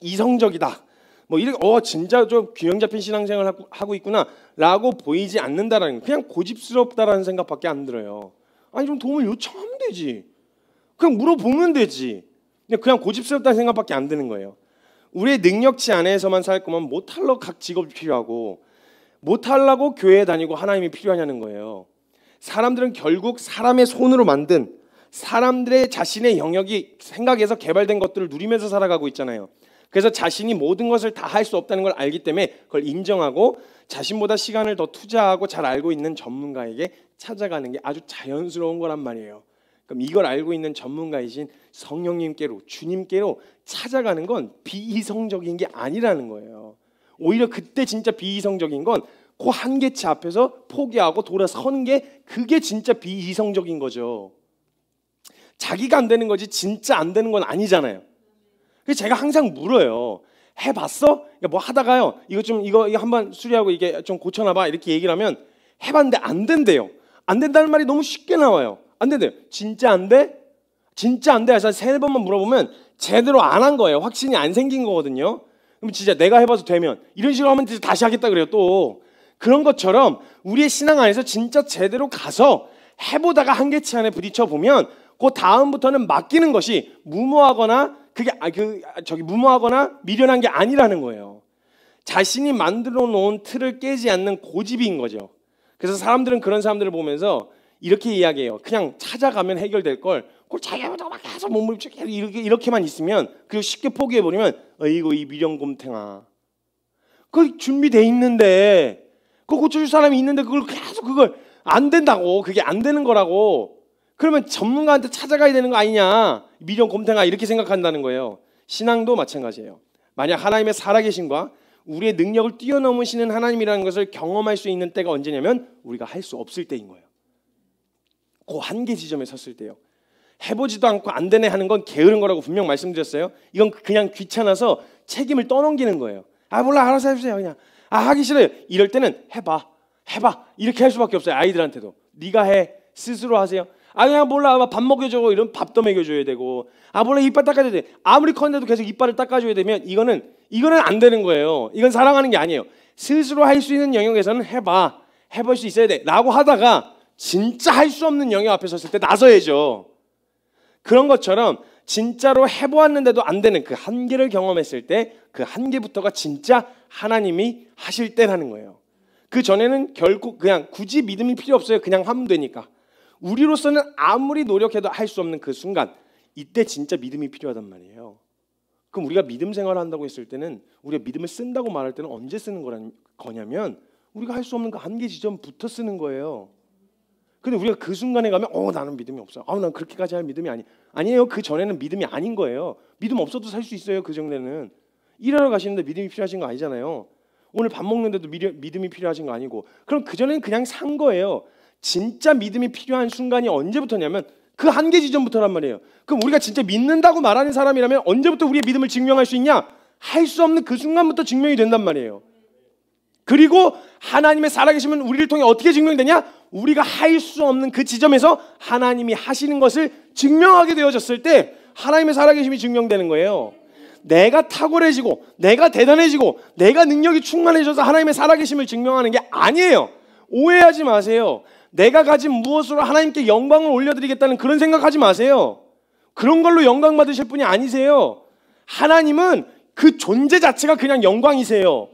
이성적이다. 뭐 이렇게 어 진짜 좀 균형 잡힌 신앙생활 하고 있구나라고 보이지 않는다라는 그냥 고집스럽다라는 생각밖에 안 들어요. 아니 좀 도움을 요청하면 되지. 그냥 물어보면 되지. 근데 그냥 고집스럽다는 생각밖에 안 드는 거예요. 우리의 능력치 안에서만 살 거면 못할러 뭐 각 직업이 필요하고 못할라고 뭐 교회에 다니고 하나님이 필요하냐는 거예요. 사람들은 결국 사람의 손으로 만든 사람들의 자신의 영역이 생각에서 개발된 것들을 누리면서 살아가고 있잖아요. 그래서 자신이 모든 것을 다 할 수 없다는 걸 알기 때문에 그걸 인정하고 자신보다 시간을 더 투자하고 잘 알고 있는 전문가에게 찾아가는 게 아주 자연스러운 거란 말이에요. 그럼 이걸 알고 있는 전문가이신 성령님께로 주님께로 찾아가는 건 비이성적인 게 아니라는 거예요. 오히려 그때 진짜 비이성적인 건 그 한계치 앞에서 포기하고 돌아서는 게 그게 진짜 비이성적인 거죠. 자기가 안 되는 거지 진짜 안 되는 건 아니잖아요. 그래서 제가 항상 물어요. 해봤어? 그러니까 뭐 하다가요. 이거 좀 이거, 이거 한번 수리하고 이게 좀 고쳐놔봐 이렇게 얘기를 하면 해봤는데 안 된대요. 안 된다는 말이 너무 쉽게 나와요. 안돼대요 진짜 안 돼? 진짜 안 돼? 그래서세 번만 물어보면 제대로 안 한 거예요. 확신이 안 생긴 거거든요. 그럼 진짜 내가 해봐서 되면 이런 식으로 하면 다시 하겠다 그래요. 또 그런 것처럼 우리의 신앙 안에서 진짜 제대로 가서 해보다가 한계치 안에 부딪혀 보면 그 다음부터는 맡기는 것이 무모하거나 그게 아, 그 아, 저기 무모하거나 미련한 게 아니라는 거예요. 자신이 만들어 놓은 틀을 깨지 않는 고집인 거죠. 그래서 사람들은 그런 사람들을 보면서 이렇게 이야기해요. 그냥 찾아가면 해결될 걸 그걸 자기하고 막 계속 몸부림치 이렇게 이렇게만 있으면 그 쉽게 포기해 버리면 어이고 이 미련곰탱아. 그 준비돼 있는데 그 고쳐줄 사람이 있는데 그걸 계속 그걸 안 된다고 그게 안 되는 거라고 그러면 전문가한테 찾아가야 되는 거 아니냐 미련곰탱아 이렇게 생각한다는 거예요. 신앙도 마찬가지예요. 만약 하나님의 살아계신과 우리의 능력을 뛰어넘으시는 하나님이라는 것을 경험할 수 있는 때가 언제냐면 우리가 할 수 없을 때인 거예요. 그 한계 지점에 섰을 때요. 해보지도 않고 안 되네 하는 건 게으른 거라고 분명 말씀드렸어요. 이건 그냥 귀찮아서 책임을 떠넘기는 거예요. 아 몰라 알아서 해주세요 그냥. 아 하기 싫어요. 이럴 때는 해봐, 해봐 이렇게 할 수밖에 없어요. 아이들한테도 네가 해 스스로 하세요. 아 그냥 몰라 아, 밥 먹여줘 이런 밥도 먹여줘야 되고 아 몰라 이빨 닦아줘야 돼 아무리 컸는데도 계속 이빨을 닦아줘야 되면 이거는 이거는 안 되는 거예요 이건 사랑하는 게 아니에요 스스로 할 수 있는 영역에서는 해봐 해볼 수 있어야 돼라고 하다가 진짜 할 수 없는 영역 앞에 섰을 때 나서야죠. 그런 것처럼 진짜로 해보았는데도 안 되는 그 한계를 경험했을 때 그 한계부터가 진짜 하나님이 하실 때라는 거예요. 그 전에는 결국 그냥 굳이 믿음이 필요 없어요. 그냥 하면 되니까. 우리로서는 아무리 노력해도 할 수 없는 그 순간 이때 진짜 믿음이 필요하단 말이에요. 그럼 우리가 믿음 생활을 한다고 했을 때는 우리가 믿음을 쓴다고 말할 때는 언제 쓰는 거냐면 우리가 할 수 없는 그 한계 지점부터 쓰는 거예요. 근데 우리가 그 순간에 가면 어 나는 믿음이 없어. 아난 그렇게까지 할 믿음이 아니. 아니에요. 그 전에는 믿음이 아닌 거예요. 믿음 없어도 살 수 있어요. 그 전에는 일하러 가시는데 믿음이 필요하신 거 아니잖아요. 오늘 밥 먹는데도 믿음이 필요하신 거 아니고. 그럼 그 전에는 그냥 산 거예요. 진짜 믿음이 필요한 순간이 언제부터냐면 그 한계 지점부터란 말이에요. 그럼 우리가 진짜 믿는다고 말하는 사람이라면 언제부터 우리의 믿음을 증명할 수 있냐? 할 수 없는 그 순간부터 증명이 된단 말이에요. 그리고 하나님의 살아계심은 우리를 통해 어떻게 증명되냐? 우리가 할 수 없는 그 지점에서 하나님이 하시는 것을 증명하게 되어졌을 때 하나님의 살아계심이 증명되는 거예요. 내가 탁월해지고, 내가 대단해지고, 내가 능력이 충만해져서 하나님의 살아계심을 증명하는 게 아니에요. 오해하지 마세요. 내가 가진 무엇으로 하나님께 영광을 올려드리겠다는 그런 생각하지 마세요. 그런 걸로 영광 받으실 분이 아니세요. 하나님은 그 존재 자체가 그냥 영광이세요.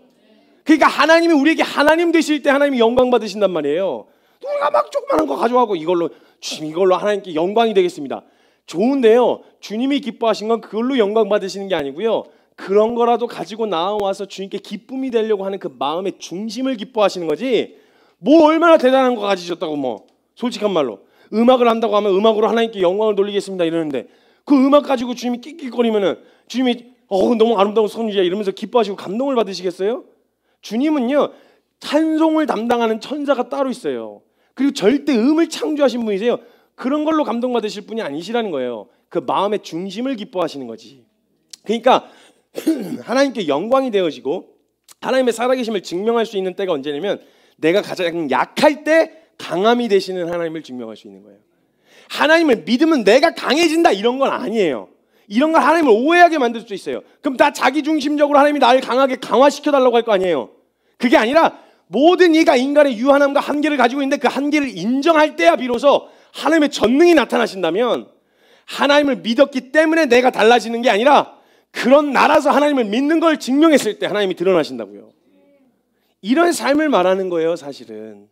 그러니까 하나님이 우리에게 하나님 되실 때 하나님이 영광 받으신단 말이에요. 누가 막조그만한거 가져가고 이걸로 주님 이걸로 하나님께 영광이 되겠습니다. 좋은데요. 주님이 기뻐하신 건 그걸로 영광 받으시는 게 아니고요. 그런 거라도 가지고 나와서 주님께 기쁨이 되려고 하는 그 마음의 중심을 기뻐하시는 거지. 뭐 얼마나 대단한 거 가지셨다고 뭐 솔직한 말로 음악을 한다고 하면 음악으로 하나님께 영광을 돌리겠습니다 이러는데 그 음악 가지고 주님이 끽끽거리면은 주님이 어 너무 아름다운 손이야 이러면서 기뻐하시고 감동을 받으시겠어요? 주님은요 찬송을 담당하는 천사가 따로 있어요. 그리고 절대 음을 창조하신 분이세요. 그런 걸로 감동받으실 분이 아니시라는 거예요. 그 마음의 중심을 기뻐하시는 거지. 그러니까 하나님께 영광이 되어지고 하나님의 살아계심을 증명할 수 있는 때가 언제냐면 내가 가장 약할 때 강함이 되시는 하나님을 증명할 수 있는 거예요. 하나님을 믿으면 내가 강해진다 이런 건 아니에요. 이런 걸 하나님을 오해하게 만들 수 있어요. 그럼 다 자기 중심적으로 하나님이 나를 강하게 강화시켜 달라고 할 거 아니에요. 그게 아니라 모든 이가 인간의 유한함과 한계를 가지고 있는데 그 한계를 인정할 때야 비로소 하나님의 전능이 나타나신다면 하나님을 믿었기 때문에 내가 달라지는 게 아니라 그런 나라서 하나님을 믿는 걸 증명했을 때 하나님이 드러나신다고요. 이런 삶을 말하는 거예요, 사실은.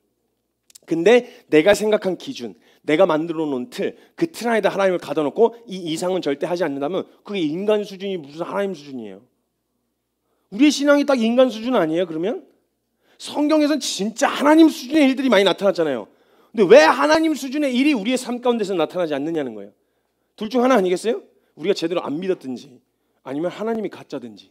근데 내가 생각한 기준, 내가 만들어 놓은 틀, 그 틀 안에다 하나님을 가둬놓고 이 이상은 절대 하지 않는다면 그게 인간 수준이 무슨 하나님 수준이에요? 우리의 신앙이 딱 인간 수준 아니에요? 그러면 성경에선 진짜 하나님 수준의 일들이 많이 나타났잖아요. 근데 왜 하나님 수준의 일이 우리의 삶 가운데서 나타나지 않느냐는 거예요. 둘 중 하나 아니겠어요? 우리가 제대로 안 믿었든지 아니면 하나님이 가짜든지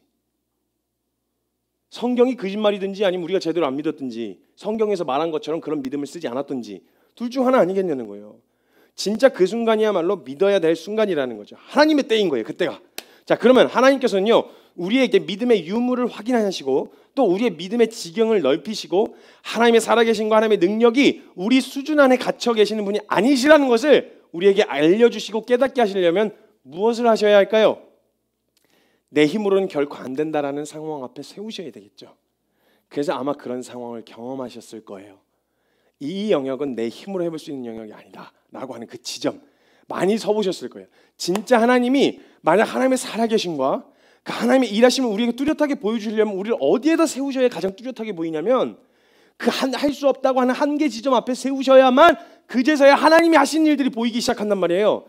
성경이 거짓말이든지 아니면 우리가 제대로 안 믿었든지 성경에서 말한 것처럼 그런 믿음을 쓰지 않았든지 둘중 하나 아니겠냐는 거예요. 진짜 그 순간이야말로 믿어야 될 순간이라는 거죠. 하나님의 때인 거예요. 그때가. 자, 그러면 하나님께서는요. 우리의 믿음의 유무를 확인하시고 또 우리의 믿음의 지경을 넓히시고 하나님의 살아계신과 하나님의 능력이 우리 수준 안에 갇혀 계시는 분이 아니시라는 것을 우리에게 알려주시고 깨닫게 하시려면 무엇을 하셔야 할까요? 내 힘으로는 결코 안 된다라는 상황 앞에 세우셔야 되겠죠. 그래서 아마 그런 상황을 경험하셨을 거예요. 이 영역은 내 힘으로 해볼 수 있는 영역이 아니다라고 하는 그 지점 많이 서보셨을 거예요. 진짜 하나님이 만약 하나님의 살아계신과 그 하나님의 일하심을 우리에게 뚜렷하게 보여주려면 우리를 어디에다 세우셔야 가장 뚜렷하게 보이냐면 그 할 수 없다고 하는 한계 지점 앞에 세우셔야만 그제서야 하나님이 하신 일들이 보이기 시작한단 말이에요.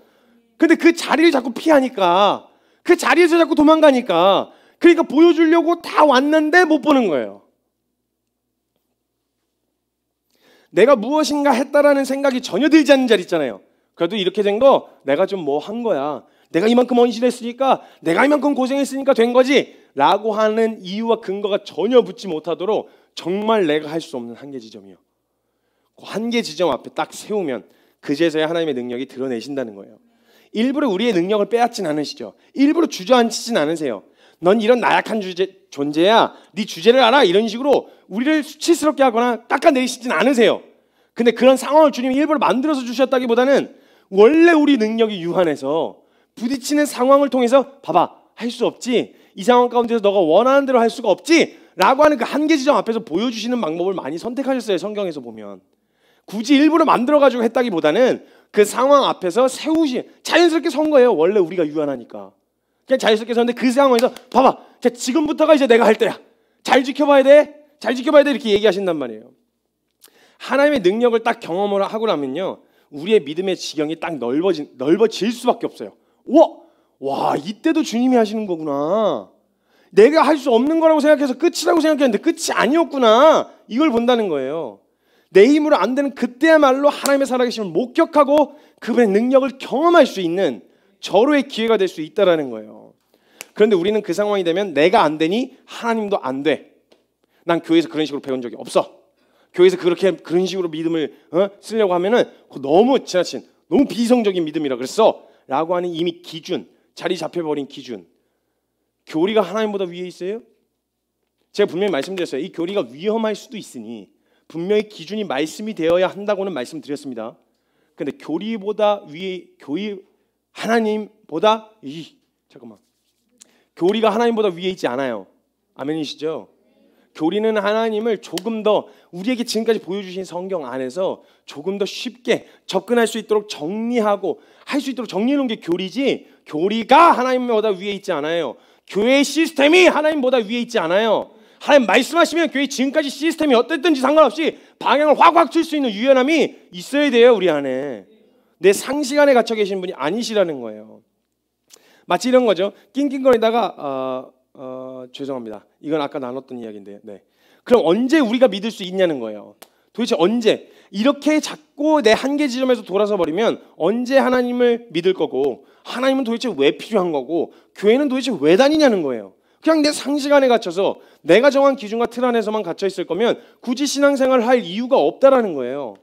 근데 그 자리를 자꾸 피하니까 그 자리에서 자꾸 도망가니까 그러니까 보여주려고 다 왔는데 못 보는 거예요. 내가 무엇인가 했다라는 생각이 전혀 들지 않는 자리 있잖아요. 그래도 이렇게 된 거 내가 좀 뭐 한 거야. 내가 이만큼 헌신했으니까 내가 이만큼 고생했으니까 된 거지. 라고 하는 이유와 근거가 전혀 붙지 못하도록 정말 내가 할 수 없는 한계 지점이요. 그 한계 지점 앞에 딱 세우면 그제서야 하나님의 능력이 드러내신다는 거예요. 일부러 우리의 능력을 빼앗진 않으시죠. 일부러 주저앉히진 않으세요. 넌 이런 나약한 주제, 존재야. 네 주제를 알아. 이런 식으로 우리를 수치스럽게 하거나 깎아내리시진 않으세요. 근데 그런 상황을 주님이 일부러 만들어서 주셨다기보다는 원래 우리 능력이 유한해서 부딪히는 상황을 통해서 봐봐 할 수 없지 이 상황 가운데서 너가 원하는 대로 할 수가 없지 라고 하는 그 한계 지점 앞에서 보여주시는 방법을 많이 선택하셨어요 성경에서 보면 굳이 일부러 만들어가지고 했다기보다는 그 상황 앞에서 세우시 자연스럽게 선 거예요 원래 우리가 유한하니까 그냥 자연스럽게 서는데 그 상황에서 봐봐. 자, 지금부터가 이제 내가 할 때야. 잘 지켜봐야 돼. 잘 지켜봐야 돼. 이렇게 얘기하신단 말이에요. 하나님의 능력을 딱 경험을 하고 나면요. 우리의 믿음의 지경이 딱 넓어진, 넓어질 수밖에 없어요. 와! 와, 이때도 주님이 하시는 거구나. 내가 할 수 없는 거라고 생각해서 끝이라고 생각했는데 끝이 아니었구나. 이걸 본다는 거예요. 내 힘으로 안 되는 그때야말로 하나님의 살아계심을 목격하고 그분의 능력을 경험할 수 있는 절호의 기회가 될 수 있다라는 거예요. 그런데 우리는 그 상황이 되면 내가 안 되니 하나님도 안 돼. 난 교회에서 그런 식으로 배운 적이 없어. 교회에서 그렇게 그런 식으로 믿음을 어? 쓰려고 하면은 너무 지나친 너무 비성적인 믿음이라 그랬어라고 하는 이미 기준 자리 잡혀버린 기준 교리가 하나님보다 위에 있어요? 제가 분명히 말씀드렸어요. 이 교리가 위험할 수도 있으니 분명히 기준이 말씀이 되어야 한다고는 말씀드렸습니다. 근데 교리보다 위에 교리 하나님보다 이 잠깐만 교리가 하나님보다 위에 있지 않아요. 아멘이시죠? 교리는 하나님을 조금 더 우리에게 지금까지 보여주신 성경 안에서 조금 더 쉽게 접근할 수 있도록 정리하고 할 수 있도록 정리해놓은 게 교리지 교리가 하나님보다 위에 있지 않아요. 교회의 시스템이 하나님보다 위에 있지 않아요. 하나님 말씀하시면 교회 지금까지 시스템이 어땠든지 상관없이 방향을 확확 칠수 있는 유연함이 있어야 돼요 우리 안에. 내상시간에 갇혀 계신 분이 아니시라는 거예요. 마치 이런 거죠. 낑낑거리다가 어, 어, 죄송합니다. 이건 아까 나눴던 이야기인데. 네. 그럼 언제 우리가 믿을 수 있냐는 거예요. 도대체 언제 이렇게 자꾸 내 한계 지점에서 돌아서 버리면 언제 하나님을 믿을 거고 하나님은 도대체 왜 필요한 거고 교회는 도대체 왜 다니냐는 거예요. 그냥 내 상식 안에 갇혀서 내가 정한 기준과 틀 안에서만 갇혀 있을 거면 굳이 신앙생활 할 이유가 없다라는 거예요.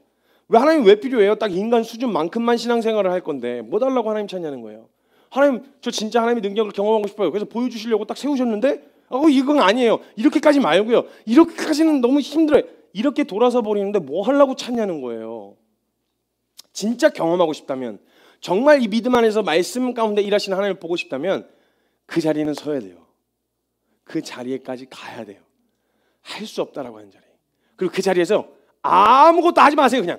왜 하나님 왜 필요해요? 딱 인간 수준만큼만 신앙생활을 할 건데 뭐 달라고 하나님 찾냐는 거예요. 하나님 저 진짜 하나님의 능력을 경험하고 싶어요. 그래서 보여주시려고 딱 세우셨는데 어 이건 아니에요. 이렇게까지 말고요. 이렇게까지는 너무 힘들어요. 이렇게 돌아서 버리는데 뭐 하려고 찾냐는 거예요. 진짜 경험하고 싶다면 정말 이 믿음 안에서 말씀 가운데 일하시는 하나님을 보고 싶다면 그 자리는 서야 돼요. 그 자리에까지 가야 돼요. 할 수 없다라고 하는 자리. 그리고 그 자리에서 아무것도 하지 마세요 그냥.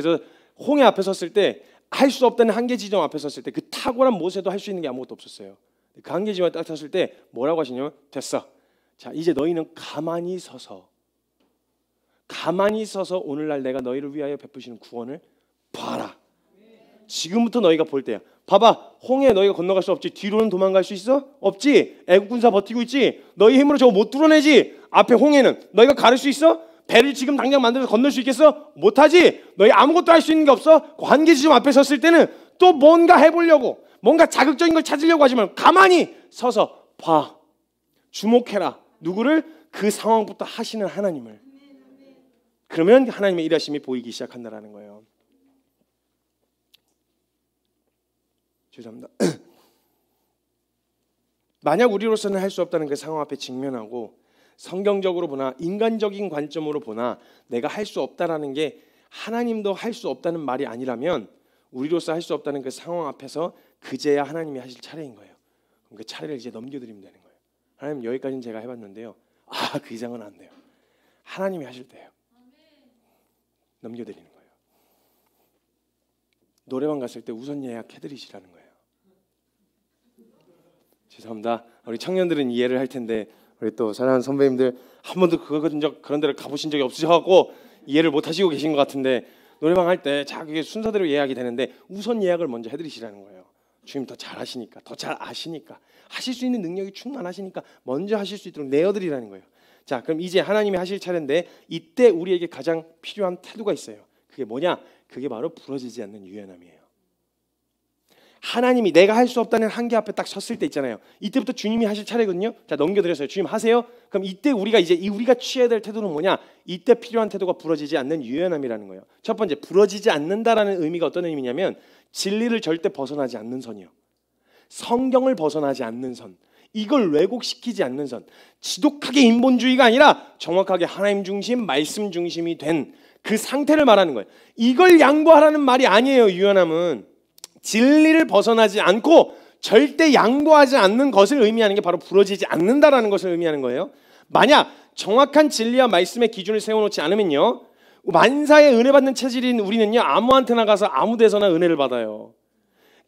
그래서 홍해 앞에 섰을 때 할 수 없다는 한계 지점 앞에 섰을 때 그 탁월한 모세도 할 수 있는 게 아무것도 없었어요. 그 한계 지점에 딱 섰을 때 뭐라고 하시냐면 됐어. 자 이제 너희는 가만히 서서 가만히 서서 오늘날 내가 너희를 위하여 베푸시는 구원을 봐라. 지금부터 너희가 볼 때야. 봐봐 홍해 너희가 건너갈 수 없지 뒤로는 도망갈 수 있어? 없지 애국 군사 버티고 있지 너희 힘으로 저거 못 뚫어내지 앞에 홍해는 너희가 가를 수 있어? 배를 지금 당장 만들어서 건널 수 있겠어? 못하지. 너희 아무것도 할 수 있는 게 없어. 관계지점 그 앞에 섰을 때는 또 뭔가 해보려고 뭔가 자극적인 걸 찾으려고 하지 만 가만히 서서 봐. 주목해라. 누구를? 그 상황부터 하시는 하나님을. 그러면 하나님의 일하심이 보이기 시작한다라는 거예요. 죄송합니다. 만약 우리로서는 할 수 없다는 그 상황 앞에 직면하고 성경적으로 보나 인간적인 관점으로 보나 내가 할 수 없다라는 게 하나님도 할 수 없다는 말이 아니라면 우리로서 할 수 없다는 그 상황 앞에서 그제야 하나님이 하실 차례인 거예요. 그 차례를 이제 넘겨드리면 되는 거예요. 하나님 여기까지는 제가 해봤는데요. 아 그 이상은 안 돼요. 하나님이 하실 때예요. 넘겨드리는 거예요. 노래방 갔을 때 우선 예약해드리시라는 거예요. 죄송합니다. 우리 청년들은 이해를 할 텐데 우리 또 사랑하는 선배님들 한 번도 그런 적 그런 데를 가보신 적이 없으셔갖고 이해를 못 하시고 계신 것 같은데 노래방 할 때 자기의 순서대로 예약이 되는데 우선 예약을 먼저 해드리시라는 거예요. 주님 더 잘하시니까 더 잘 아시니까 하실 수 있는 능력이 충만하시니까 먼저 하실 수 있도록 내어드리라는 거예요. 자 그럼 이제 하나님이 하실 차례인데 이때 우리에게 가장 필요한 태도가 있어요. 그게 뭐냐? 그게 바로 부러지지 않는 유연함이에요. 하나님이 내가 할 수 없다는 한계 앞에 딱 섰을 때 있잖아요. 이때부터 주님이 하실 차례거든요. 자 넘겨드렸어요. 주님 하세요. 그럼 이때 우리가 이제 우리가 취해야 될 태도는 뭐냐? 이때 필요한 태도가 부러지지 않는 유연함이라는 거예요. 첫 번째 부러지지 않는다라는 의미가 어떤 의미냐면 진리를 절대 벗어나지 않는 선이요. 성경을 벗어나지 않는 선. 이걸 왜곡시키지 않는 선. 지독하게 인본주의가 아니라 정확하게 하나님 중심, 말씀 중심이 된 그 상태를 말하는 거예요. 이걸 양보하라는 말이 아니에요. 유연함은. 진리를 벗어나지 않고 절대 양보하지 않는 것을 의미하는 게 바로 부러지지 않는다라는 것을 의미하는 거예요. 만약 정확한 진리와 말씀의 기준을 세워놓지 않으면요. 만사에 은혜 받는 체질인 우리는요. 아무한테나 가서 아무 데서나 은혜를 받아요.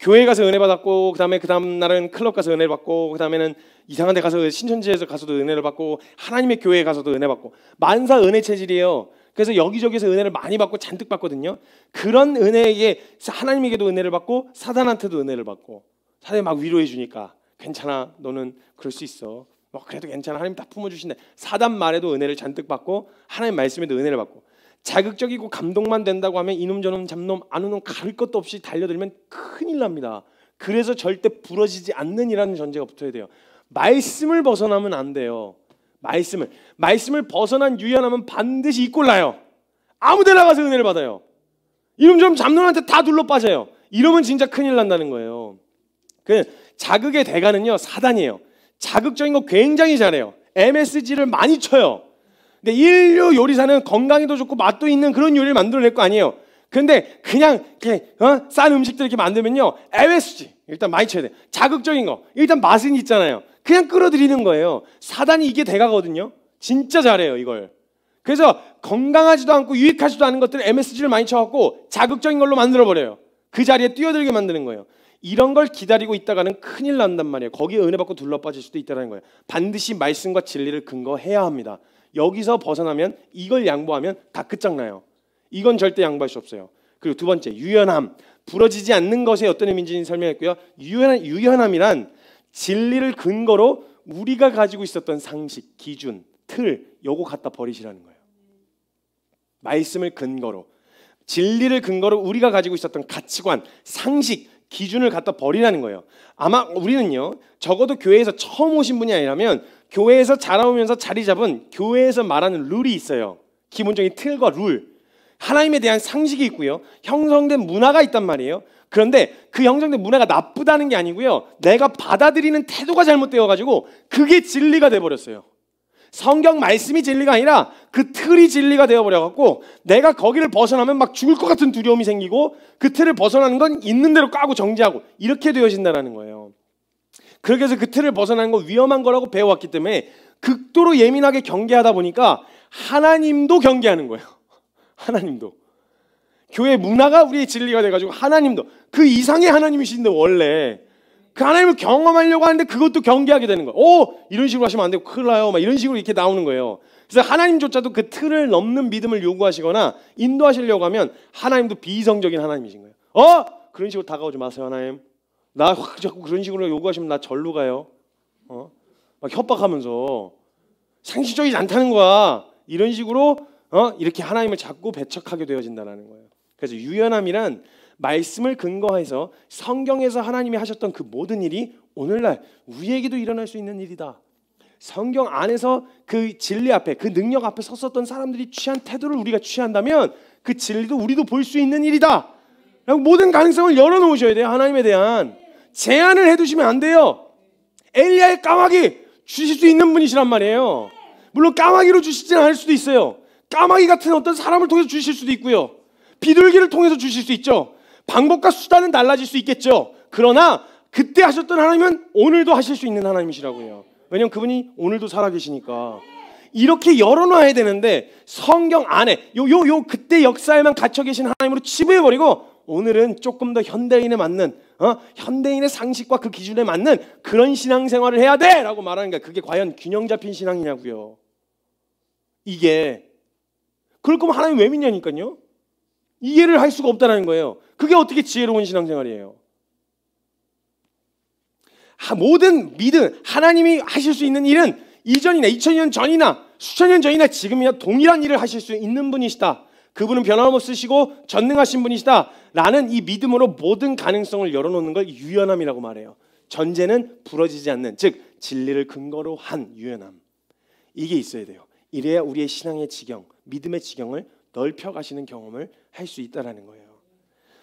교회 가서 은혜 받았고 그다음에 그다음 날은 클럽 가서 은혜 받고 그다음에는 이상한 데 가서 신천지에서 가서도 은혜를 받고 하나님의 교회에 가서도 은혜 받고 만사 은혜 체질이에요. 그래서 여기저기서 은혜를 많이 받고 잔뜩 받거든요. 그런 은혜에 게 하나님에게도 은혜를 받고 사단한테도 은혜를 받고 사단이 막 위로해 주니까 괜찮아 너는 그럴 수 있어. 뭐 그래도 괜찮아 하나님 다 품어 주신다. 사단 말에도 은혜를 잔뜩 받고 하나님 말씀에도 은혜를 받고 자극적이고 감동만 된다고 하면 이놈 저놈 잡놈 안오놈 가릴 것도 없이 달려들면 큰일 납니다. 그래서 절대 부러지지 않는이라는 전제가 붙어야 돼요. 말씀을 벗어나면 안 돼요. 말씀을 말씀을 벗어난 유연함은 반드시 이꼴나요. 아무데나 가서 은혜를 받아요. 이놈 좀 잡놈한테 다 둘러 빠져요. 이러면 진짜 큰일 난다는 거예요. 그 자극의 대가는요 사단이에요. 자극적인 거 굉장히 잘해요. MSG를 많이 쳐요. 근데 인류 요리사는 건강에도 좋고 맛도 있는 그런 요리를 만들어낼 거 아니에요. 근데 그냥 이렇게 어? 싼 음식들 이렇게 만들면요 MSG 일단 많이 쳐야 돼. 자극적인 거 일단 맛은 있잖아요. 그냥 끌어들이는 거예요. 사단이 이게 대가거든요. 진짜 잘해요, 이걸. 그래서 건강하지도 않고 유익하지도 않은 것들을 MSG를 많이 쳐갖고 자극적인 걸로 만들어버려요. 그 자리에 뛰어들게 만드는 거예요. 이런 걸 기다리고 있다가는 큰일 난단 말이에요. 거기에 은혜 받고 둘러빠질 수도 있다는 거예요. 반드시 말씀과 진리를 근거해야 합니다. 여기서 벗어나면 이걸 양보하면 다 끝장나요. 이건 절대 양보할 수 없어요. 그리고 두 번째 유연함. 부러지지 않는 것의 어떤 의미인지 설명했고요. 유연 유연함이란 진리를 근거로 우리가 가지고 있었던 상식, 기준, 틀 요거 갖다 버리시라는 거예요. 말씀을 근거로 진리를 근거로 우리가 가지고 있었던 가치관, 상식, 기준을 갖다 버리라는 거예요. 아마 우리는요, 적어도 교회에서 처음 오신 분이 아니라면 교회에서 자라오면서 자리 잡은 교회에서 말하는 룰이 있어요. 기본적인 틀과 룰. 하나님에 대한 상식이 있고요. 형성된 문화가 있단 말이에요. 그런데 그형성들 문화가 나쁘다는 게 아니고요. 내가 받아들이는 태도가 잘못되어 가지고 그게 진리가 돼 버렸어요. 성경 말씀이 진리가 아니라 그 틀이 진리가 되어 버려 갖고 내가 거기를 벗어나면 막 죽을 것 같은 두려움이 생기고 그 틀을 벗어나는 건 있는 대로 까고 정지하고 이렇게 되어진다라는 거예요. 그렇게 해서 그 틀을 벗어나는 건 위험한 거라고 배워왔기 때문에 극도로 예민하게 경계하다 보니까 하나님도 경계하는 거예요. 하나님도. 교회 문화가 우리의 진리가 돼가지고 하나님도 그 이상의 하나님이신데 원래 그 하나님을 경험하려고 하는데 그것도 경계하게 되는 거예요. 오 이런 식으로 하시면 안 되고 큰일 나요. 막 이런 식으로 이렇게 나오는 거예요. 그래서 하나님조차도 그 틀을 넘는 믿음을 요구하시거나 인도하시려고 하면 하나님도 비이성적인 하나님이신 거예요. 어 그런 식으로 다가오지 마세요 하나님. 나 자꾸 그런 식으로 요구하시면 나 절로 가요. 어막 협박하면서 상식적이지 않다는 거야. 이런 식으로 어 이렇게 하나님을 자꾸 배척하게 되어진다는 거예요. 그래서 유연함이란 말씀을 근거해서 성경에서 하나님이 하셨던 그 모든 일이 오늘날 우리에게도 일어날 수 있는 일이다. 성경 안에서 그 진리 앞에 그 능력 앞에 섰었던 사람들이 취한 태도를 우리가 취한다면 그 진리도 우리도 볼 수 있는 일이다. 모든 가능성을 열어놓으셔야 돼요. 하나님에 대한 제안을 해두시면 안 돼요. 엘리야의 까마귀 주실 수 있는 분이시란 말이에요. 물론 까마귀로 주시지는 않을 수도 있어요. 까마귀 같은 어떤 사람을 통해서 주실 수도 있고요. 비둘기를 통해서 주실 수 있죠. 방법과 수단은 달라질 수 있겠죠. 그러나 그때 하셨던 하나님은 오늘도 하실 수 있는 하나님이시라고요. 왜냐면 그분이 오늘도 살아계시니까. 이렇게 열어놔야 되는데 성경 안에 요 요 요 그때 역사에만 갇혀 계신 하나님으로 치부해버리고 오늘은 조금 더 현대인에 맞는 어? 현대인의 상식과 그 기준에 맞는 그런 신앙생활을 해야 돼라고 말하는 게 그게 과연 균형 잡힌 신앙이냐고요. 이게 그럴 거면 하나님 왜 믿냐니까요. 이해를 할 수가 없다는 거예요. 그게 어떻게 지혜로운 신앙생활이에요. 모든 믿음, 하나님이 하실 수 있는 일은 이전이나 2000년 전이나 수천 년 전이나 지금이나 동일한 일을 하실 수 있는 분이시다. 그분은 변함없으시고 전능하신 분이시다. 라는 이 믿음으로 모든 가능성을 열어놓는 걸 유연함이라고 말해요. 전제는 부러지지 않는, 즉 진리를 근거로 한 유연함. 이게 있어야 돼요. 이래야 우리의 신앙의 지경, 믿음의 지경을 넓혀가시는 경험을 할수 있다라는 거예요.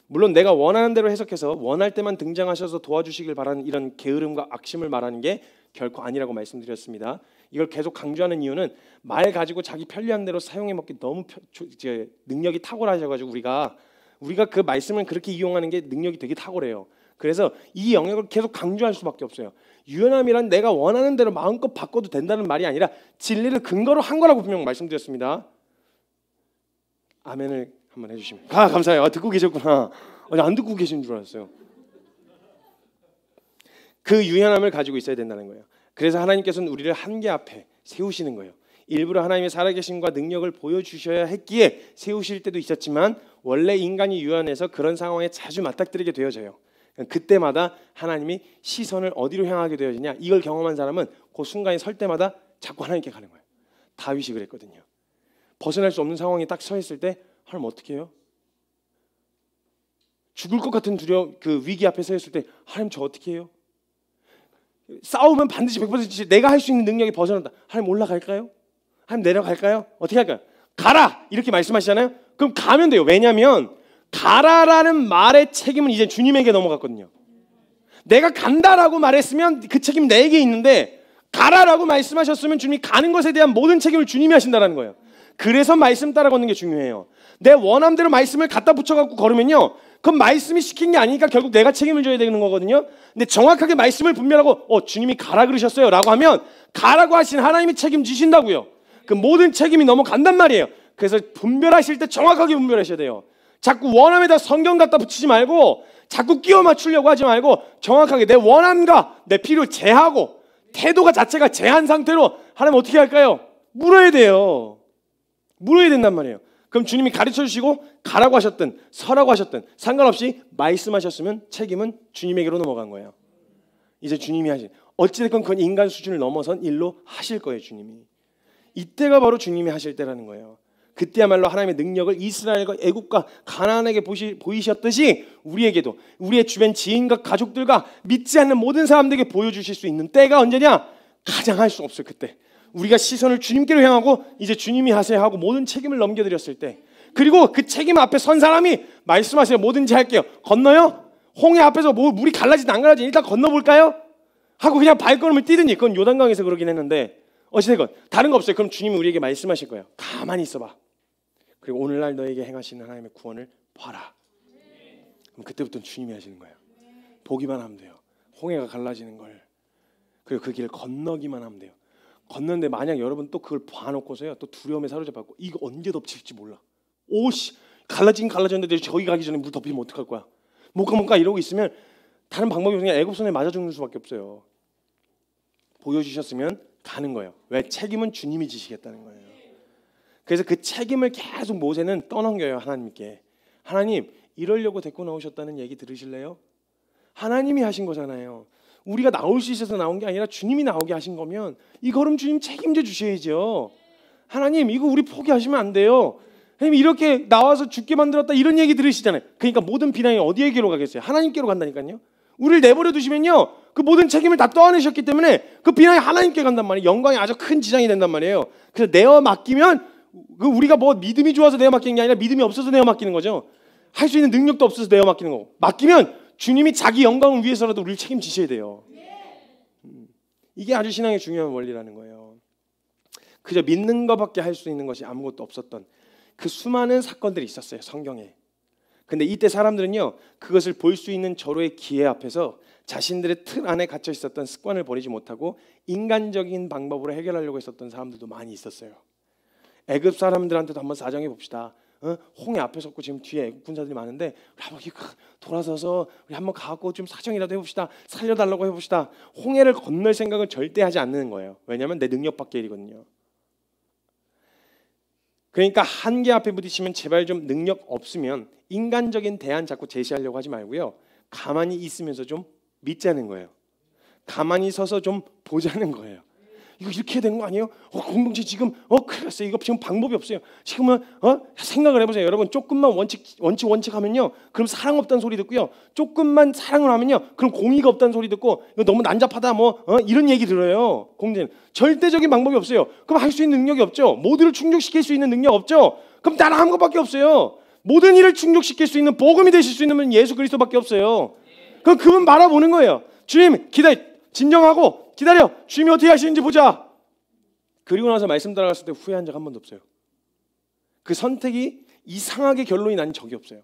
물론 내가 원하는 대로 해석해서 원할 때만 등장하셔서 도와주시길 바라는 이런 게으름과 악심을 말하는 게 결코 아니라고 말씀드렸습니다. 이걸 계속 강조하는 이유는 말 가지고 자기 편리한 대로 사용해 먹기 너무 펴, 이제 능력이 탁월하셔가지고 우리가 우리가 그 말씀을 그렇게 이용하는 게 능력이 되게 탁월해요. 그래서 이 영역을 계속 강조할 수밖에 없어요. 유연함이란 내가 원하는 대로 마음껏 바꿔도 된다는 말이 아니라 진리를 근거로 한 거라고 분명 말씀드렸습니다. 아멘을 한번 해주시면 아 감사해요 아, 듣고 계셨구나 아니 안 듣고 계신 줄 알았어요 그 유연함을 가지고 있어야 된다는 거예요 그래서 하나님께서는 우리를 한계 앞에 세우시는 거예요 일부러 하나님의 살아계심과 능력을 보여주셔야 했기에 세우실 때도 있었지만 원래 인간이 유연해서 그런 상황에 자주 맞닥뜨리게 되어져요 그때마다 하나님이 시선을 어디로 향하게 되어지냐 이걸 경험한 사람은 그 순간에 설 때마다 자꾸 하나님께 가는 거예요 다윗이 그랬거든요 벗어날 수 없는 상황에 딱 서 있을 때 하나님 어떻게 해요? 죽을 것 같은 두려 그 위기 앞에 서 있을 때 하나님 저 어떻게 해요? 싸우면 반드시 100% 내가 할 수 있는 능력이 벗어난다. 하나님 올라갈까요? 하나님 내려갈까요? 어떻게 할까요? 가라 이렇게 말씀하시잖아요. 그럼 가면 돼요. 왜냐하면 가라라는 말의 책임은 이제 주님에게 넘어갔거든요. 내가 간다라고 말했으면 그 책임 내게 있는데 가라라고 말씀하셨으면 주님이 가는 것에 대한 모든 책임을 주님이 하신다라는 거예요. 그래서 말씀 따라 걷는 게 중요해요. 내 원함대로 말씀을 갖다 붙여갖고 걸으면요. 그건 말씀이 시킨 게 아니니까 결국 내가 책임을 져야 되는 거거든요. 근데 정확하게 말씀을 분별하고, 어, 주님이 가라 그러셨어요. 라고 하면, 가라고 하신 하나님이 책임지신다고요. 그 모든 책임이 넘어간단 말이에요. 그래서 분별하실 때 정확하게 분별하셔야 돼요. 자꾸 원함에다 성경 갖다 붙이지 말고, 자꾸 끼워 맞추려고 하지 말고, 정확하게 내 원함과 내 필요 제하고, 태도가 자체가 제한 상태로 하나님 어떻게 할까요? 물어야 돼요. 물어야 된단 말이에요. 그럼 주님이 가르쳐 주시고 가라고 하셨든 서라고 하셨든 상관없이 말씀하셨으면 책임은 주님에게로 넘어간 거예요. 이제 주님이 하신 어찌됐건 그건 인간 수준을 넘어선 일로 하실 거예요, 주님이. 이때가 바로 주님이 하실 때라는 거예요. 그때야말로 하나님의 능력을 이스라엘과 애국과 가난안에게보 보이셨듯이 우리에게도 우리의 주변 지인과 가족들과 믿지 않는 모든 사람들에게 보여주실 수 있는 때가 언제냐? 가장 할 수 없어요 그때 우리가 시선을 주님께로 향하고 이제 주님이 하세요 하고 모든 책임을 넘겨드렸을 때 그리고 그 책임 앞에 선 사람이 말씀하세요 뭐든지 할게요 건너요 홍해 앞에서 뭐 물이 갈라지든 안 갈라지든 일단 건너볼까요 하고 그냥 발걸음을 뛰든지 그건 요단강에서 그러긴 했는데 어찌됐건 다른 거 없어요 그럼 주님이 우리에게 말씀하실 거예요 가만히 있어봐 그리고 오늘날 너에게 행하시는 하나님의 구원을 봐라 그럼 그때부터 주님이 하시는 거예요 보기만 하면 돼요 홍해가 갈라지는 걸 그리고 그 길을 건너기만 하면 돼요 걷는데 만약 여러분 또 그걸 봐놓고서요 또 두려움에 사로잡고 았 이거 언제 덮칠지 몰라 오씨 갈라진 갈라졌는데 저기 가기 전에 물 덮이면 어떡할 거야 못가못가 이러고 있으면 다른 방법이 없으니 애굽 손에 맞아 죽는 수밖에 없어요 보여주셨으면 가는 거예요 왜 책임은 주님이 지시겠다는 거예요 그래서 그 책임을 계속 모세는 떠넘겨요 하나님께 하나님 이러려고 데리고 나오셨다는 얘기 들으실래요? 하나님이 하신 거잖아요. 우리가 나올 수 있어서 나온 게 아니라 주님이 나오게 하신 거면 이 걸음 주님 책임져 주셔야죠. 하나님 이거 우리 포기하시면 안 돼요. 하나님 이렇게 나와서 죽게 만들었다 이런 얘기 들으시잖아요. 그러니까 모든 비난이 어디에게로 가겠어요? 하나님께로 간다니까요. 우리를 내버려 두시면요. 그 모든 책임을 다 떠안으셨기 때문에 그 비난이 하나님께 간단 말이에요. 영광이 아주 큰 지장이 된단 말이에요. 그래서 내어 맡기면 그 우리가 뭐 믿음이 좋아서 내어 맡기는 게 아니라 믿음이 없어서 내어 맡기는 거죠. 할 수 있는 능력도 없어서 내어 맡기는 거고. 맡기면 주님이 자기 영광을 위해서라도 우리를 책임지셔야 돼요. 음, 이게 아주 신앙의 중요한 원리라는 거예요. 그저 믿는 것밖에 할 수 있는 것이 아무것도 없었던 그 수많은 사건들이 있었어요 성경에. 근데 이때 사람들은요 그것을 볼 수 있는 절호의 기회 앞에서 자신들의 틀 안에 갇혀 있었던 습관을 버리지 못하고 인간적인 방법으로 해결하려고 했었던 사람들도 많이 있었어요. 애굽 사람들한테도 한번 사정해 봅시다. 어? 홍해 앞에 섰고 지금 뒤에 군사들이 많은데 한번 그 돌아서서 우리 한번 가고 좀 사정이라도 해봅시다 살려달라고 해봅시다 홍해를 건널 생각을 절대 하지 않는 거예요 왜냐하면 내 능력 밖의 일이거든요 그러니까 한계 앞에 부딪히면 제발 좀 능력 없으면 인간적인 대안 자꾸 제시하려고 하지 말고요 가만히 있으면서 좀 믿자는 거예요 가만히 서서 좀 보자는 거예요 이거 이렇게 해야 되는 거 아니에요? 어, 공동체 지금 어 큰일 어 이거 지금 방법이 없어요. 지금은 어 생각을 해보세요. 여러분 조금만 원칙 원칙 원칙 하면요. 그럼 사랑 없다는 소리 듣고요. 조금만 사랑을 하면요. 그럼 공의가 없다는 소리 듣고 이거 너무 난잡하다 뭐 어? 이런 얘기 들어요. 공동 절대적인 방법이 없어요. 그럼 할 수 있는 능력이 없죠. 모두를 충족시킬 수 있는 능력 없죠. 그럼 나는 아것밖에 없어요. 모든 일을 충족시킬 수 있는 복음이 되실 수 있는 분 예수 그리스도밖에 없어요. 그럼 그분 바라보는 거예요. 주님 기다 진정하고 기다려. 주님이 어떻게 하시는지 보자. 그리고 나서 말씀 따라갔을 때 후회한 적 한 번도 없어요. 그 선택이 이상하게 결론이 난 적이 없어요.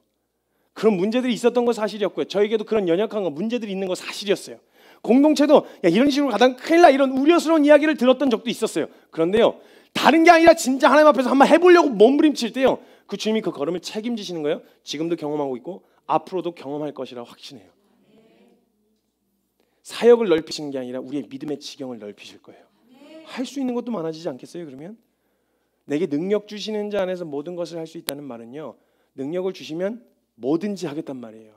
그런 문제들이 있었던 건 사실이었고요. 저에게도 그런 연약한 건 문제들이 있는 건 사실이었어요. 공동체도 야, 이런 식으로 가다 큰일 나 이런 우려스러운 이야기를 들었던 적도 있었어요. 그런데요. 다른 게 아니라 진짜 하나님 앞에서 한번 해보려고 몸부림칠 때요. 그 주님이 그 걸음을 책임지시는 거예요. 지금도 경험하고 있고 앞으로도 경험할 것이라 확신해요. 사역을 넓히신 게 아니라 우리의 믿음의 지경을 넓히실 거예요. 할 수 있는 것도 많아지지 않겠어요? 그러면 내게 능력 주시는 자 안에서 모든 것을 할 수 있다는 말은요. 능력을 주시면 뭐든지 하겠단 말이에요.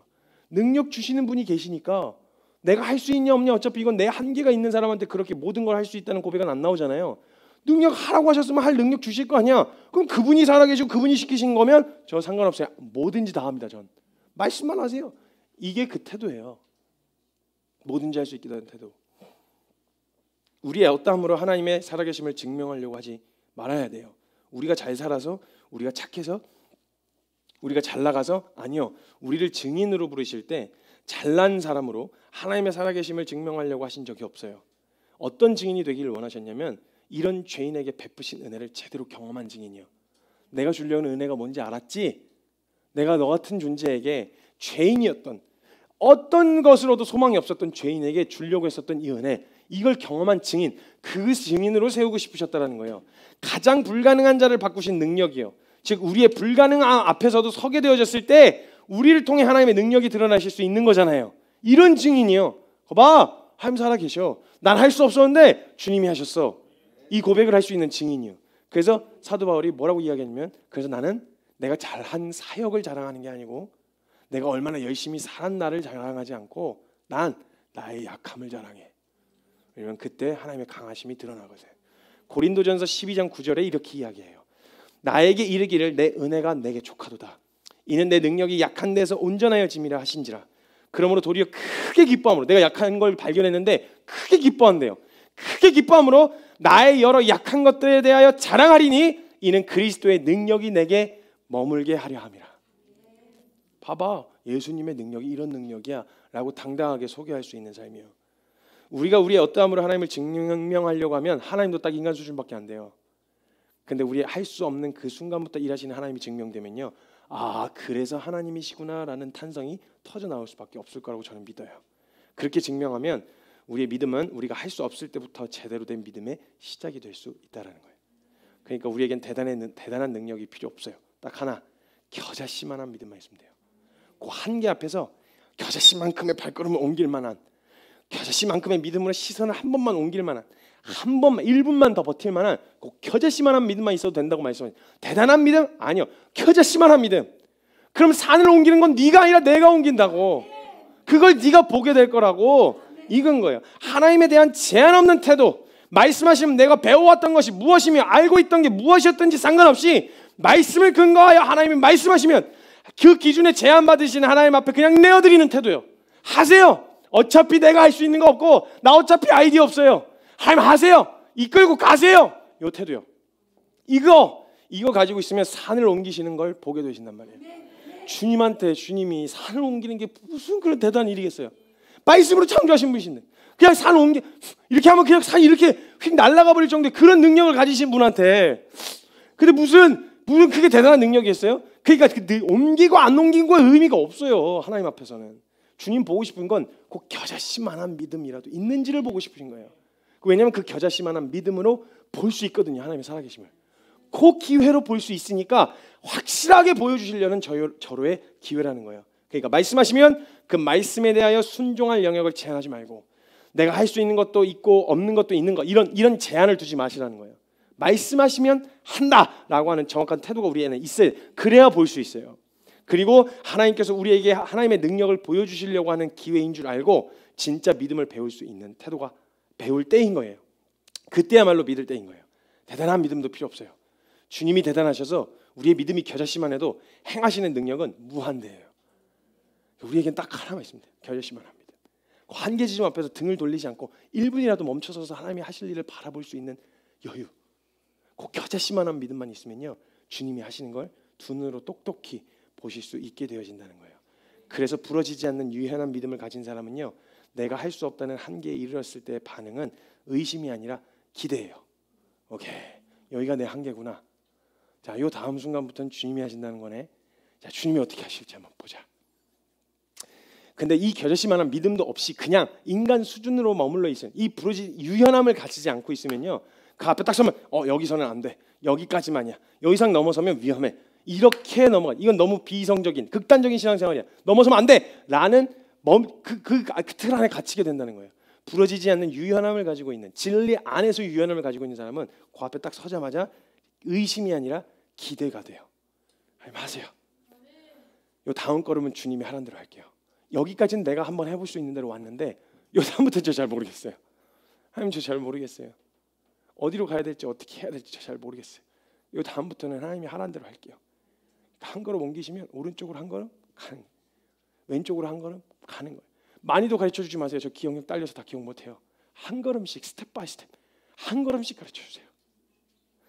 능력 주시는 분이 계시니까 내가 할 수 있냐 없냐 어차피 이건 내 한계가 있는 사람한테 그렇게 모든 걸 할 수 있다는 고백은 안 나오잖아요. 능력 하라고 하셨으면 할 능력 주실 거 아니야. 그럼 그분이 살아계시고 그분이 시키신 거면 저 상관없어요. 뭐든지 다 합니다. 전 말씀만 하세요. 이게 그 태도예요. 뭐든지 할 수있기도한 태도. 우리의 어떠함으로 하나님의 살아계심을 증명하려고 하지 말아야 돼요. 우리가 잘 살아서 우리가 착해서 우리가 잘 나가서 아니요. 우리를 증인으로 부르실 때 잘난 사람으로 하나님의 살아계심을 증명하려고 하신 적이 없어요. 어떤 증인이 되기를 원하셨냐면 이런 죄인에게 베푸신 은혜를 제대로 경험한 증인이요. 내가 주려는 은혜가 뭔지 알았지? 내가 너 같은 존재에게 죄인이었던 어떤 것으로도 소망이 없었던 죄인에게 주려고 했었던 이 은혜 이걸 경험한 증인 그 증인으로 세우고 싶으셨다라는 거예요. 가장 불가능한 자를 바꾸신 능력이요. 즉 우리의 불가능함 아, 앞에서도 서게 되어졌을 때 우리를 통해 하나님의 능력이 드러나실 수 있는 거잖아요. 이런 증인이요. 거봐 하나님 살아 계셔. 난 할 수 없었는데 주님이 하셨어. 이 고백을 할 수 있는 증인이요. 그래서 사도 바울이 뭐라고 이야기하냐면 그래서 나는 내가 잘한 사역을 자랑하는 게 아니고 내가 얼마나 열심히 살았나를 자랑하지 않고 난 나의 약함을 자랑해. 왜냐면 그때 하나님의 강하심이 드러나거든. 고린도전서 12장 9절에 이렇게 이야기해요. 나에게 이르기를 내 은혜가 내게 족하도다. 이는 내 능력이 약한 데서 온전하여짐이라 하신지라. 그러므로 도리어 크게 기뻐함으로 내가 약한 걸 발견했는데 크게 기뻐한대요. 크게 기뻐함으로 나의 여러 약한 것들에 대하여 자랑하리니 이는 그리스도의 능력이 내게 머물게 하려 함이라. 봐봐 예수님의 능력이 이런 능력이야라고 당당하게 소개할 수 있는 삶이에요. 우리가 우리의 어떠함으로 하나님을 증명하려고 하면 하나님도 딱 인간 수준밖에 안 돼요. 근데 우리 할 수 없는 그 순간부터 일하시는 하나님이 증명되면요. 아, 그래서 하나님이시구나라는 탄성이 터져 나올 수밖에 없을 거라고 저는 믿어요. 그렇게 증명하면 우리의 믿음은 우리가 할 수 없을 때부터 제대로 된 믿음의 시작이 될 수 있다라는 거예요. 그러니까 우리에겐 대단한 대단한 능력이 필요 없어요. 딱 하나 겨자씨만한 믿음만 있으면 돼요. 그 한계 앞에서 겨자씨만큼의 발걸음을 옮길 만한 겨자씨만큼의 믿음으로 시선을 한 번만 옮길 만한 한 번만 1분만 더 버틸 만한 그 겨자씨만한 믿음만 있어도 된다고 말씀하셨 대단한 믿음? 아니요. 겨자씨만한 믿음. 그럼 산을 옮기는 건 네가 아니라 내가 옮긴다고. 그걸 네가 보게 될 거라고 읽은 거예요. 하나님에 대한 제한 없는 태도. 말씀하시면 내가 배워왔던 것이 무엇이며 알고 있던 게 무엇이었든지 상관없이 말씀을 근거하여 하나님이 말씀하시면 그 기준에 제한받으신 하나님 앞에 그냥 내어드리는 태도요. 하세요. 어차피 내가 할 수 있는 거 없고 나 어차피 아이디어 없어요. 하임 하세요. 이끌고 가세요. 요 태도요. 이거 이거 가지고 있으면 산을 옮기시는 걸 보게 되신단 말이에요. 주님한테 주님이 산을 옮기는 게 무슨 그런 대단한 일이겠어요. 말씀으로 창조하신 분이신데 그냥 산 옮기 이렇게 하면 그냥 산 이렇게 휙 날아가 버릴 정도의 그런 능력을 가지신 분한테 근데 무슨 무슨 그게 대단한 능력이었어요? 그러니까 그 옮기고 안 옮긴 거에 의미가 없어요. 하나님 앞에서는. 주님 보고 싶은 건 그 겨자씨만한 믿음이라도 있는지를 보고 싶으신 거예요. 그 왜냐하면 그 겨자씨만한 믿음으로 볼 수 있거든요. 하나님의 살아계심을. 그 기회로 볼 수 있으니까 확실하게 보여주시려는 저로의 기회라는 거예요. 그러니까 말씀하시면 그 말씀에 대하여 순종할 영역을 제한하지 말고 내가 할 수 있는 것도 있고 없는 것도 있는 것 이런 이런 제한을 두지 마시라는 거예요. 말씀하시면 한다라고 하는 정확한 태도가 우리에는 있어요. 그래야 볼 수 있어요. 그리고 하나님께서 우리에게 하나님의 능력을 보여주시려고 하는 기회인 줄 알고 진짜 믿음을 배울 수 있는 태도가 배울 때인 거예요. 그때야말로 믿을 때인 거예요. 대단한 믿음도 필요 없어요. 주님이 대단하셔서 우리의 믿음이 겨자씨만 해도 행하시는 능력은 무한대예요. 우리에겐 딱 하나만 있습니다. 겨자씨만 합니다. 그 한계 지점 앞에서 등을 돌리지 않고 1분이라도 멈춰서서 하나님이 하실 일을 바라볼 수 있는 여유. 꼭 겨자씨만한 믿음만 있으면요 주님이 하시는 걸 눈으로 똑똑히 보실 수 있게 되어진다는 거예요. 그래서 부러지지 않는 유연한 믿음을 가진 사람은요 내가 할 수 없다는 한계에 이르렀을 때의 반응은 의심이 아니라 기대예요. 오케이 여기가 내 한계구나. 자, 이 다음 순간부터는 주님이 하신다는 거네. 자, 주님이 어떻게 하실지 한번 보자. 근데 이 겨자씨만한 믿음도 없이 그냥 인간 수준으로 머물러 있으면 이부러진 유연함을 가지지 않고 있으면요 그 앞에 딱 서면 어 여기서는 안 돼. 여기까지만이야. 여 이상 넘어서면 위험해. 이렇게 넘어가. 이건 너무 비이성적인 극단적인 신앙생활이야. 넘어서면 안 돼. 라는 그그틀 그, 그, 아, 그 안에 갇히게 된다는 거예요. 부러지지 않는 유연함을 가지고 있는 진리 안에서 유연함을 가지고 있는 사람은 그 앞에 딱 서자마자 의심이 아니라 기대가 돼요. 마세요. 요 다음 걸음은 주님이 하란 대로 할게요. 여기까지는 내가 한번 해볼 수 있는 대로 왔는데 요 다음부터 저잘 모르겠어요. 하나님 저잘 모르겠어요. 어디로 가야 될지 어떻게 해야 될지 잘 모르겠어요. 이 다음부터는 하나님이 하라 대로 할게요. 그러니까 한 걸음 옮기시면 오른쪽으로 한 걸음 가는 거예요. 왼쪽으로 한 걸음 가는 거예요. 많이도 가르쳐 주지 마세요. 저 기억력 딸려서 다 기억 못 해요. 한 걸음씩 스텝 바이 스텝 한 걸음씩 가르쳐 주세요.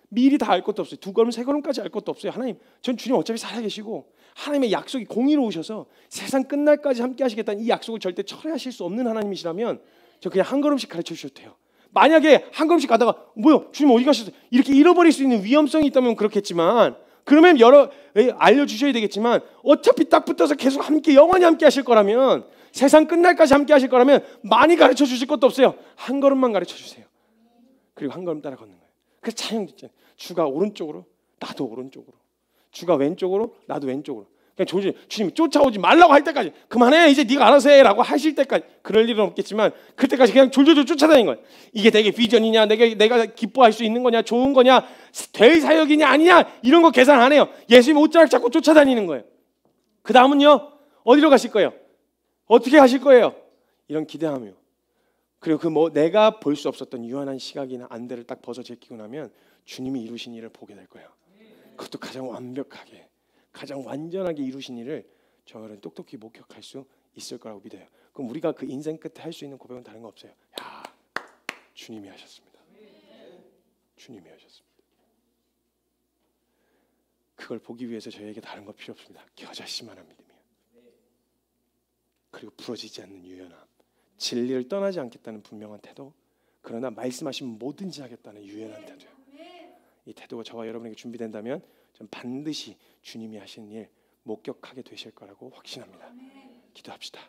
미리 다 알 것도 없어요. 두 걸음 세 걸음까지 알 것도 없어요. 하나님, 전 주님 어차피 살아 계시고 하나님의 약속이 공의로우셔서 세상 끝날까지 함께 하시겠다는 이 약속을 절대 철회하실 수 없는 하나님이시라면 저 그냥 한 걸음씩 가르쳐 주셔도 돼요. 만약에 한 걸음씩 가다가 뭐야 주님 어디 가셨어요? 이렇게 잃어버릴 수 있는 위험성이 있다면 그렇겠지만 그러면 여러 알려주셔야 되겠지만 어차피 딱 붙어서 계속 함께 영원히 함께 하실 거라면 세상 끝날까지 함께 하실 거라면 많이 가르쳐 주실 것도 없어요. 한 걸음만 가르쳐 주세요. 그리고 한 걸음 따라 걷는 거예요. 그래서 차형 있 주가 오른쪽으로 나도 오른쪽으로 주가 왼쪽으로 나도 왼쪽으로 그냥 조심, 주님 쫓아오지 말라고 할 때까지 그만해 이제 네가 알아서 해라고 하실 때까지 그럴 일은 없겠지만 그때까지 그냥 졸졸졸 쫓아다니는 거예요. 이게 되게 비전이냐, 내가 내가 기뻐할 수 있는 거냐, 좋은 거냐, 될 사역이냐 아니냐 이런 거 계산 안 해요. 예수님 옷자락 잡고 쫓아다니는 거예요. 그 다음은요 어디로 가실 거예요? 어떻게 하실 거예요? 이런 기대하며 그리고 그 뭐 내가 볼 수 없었던 유한한 시각이나 안대를 딱 벗어 제끼고 나면 주님이 이루신 일을 보게 될 거예요. 그것도 가장 완벽하게. 가장 완전하게 이루신 일을 저희는 똑똑히 목격할 수 있을 거라고 믿어요. 그럼 우리가 그 인생 끝에 할 수 있는 고백은 다른 거 없어요. 야, 주님이 하셨습니다. 주님이 하셨습니다. 그걸 보기 위해서 저희에게 다른 거 필요 없습니다. 겨자씨만한 믿음이요. 그리고 부러지지 않는 유연함, 진리를 떠나지 않겠다는 분명한 태도, 그러나 말씀하신 뭐든지 하겠다는 유연한 태도이 태도가 저와 여러분에게 준비된다면 전 반드시 주님이 하시는 일 목격하게 되실 거라고 확신합니다. 기도합시다.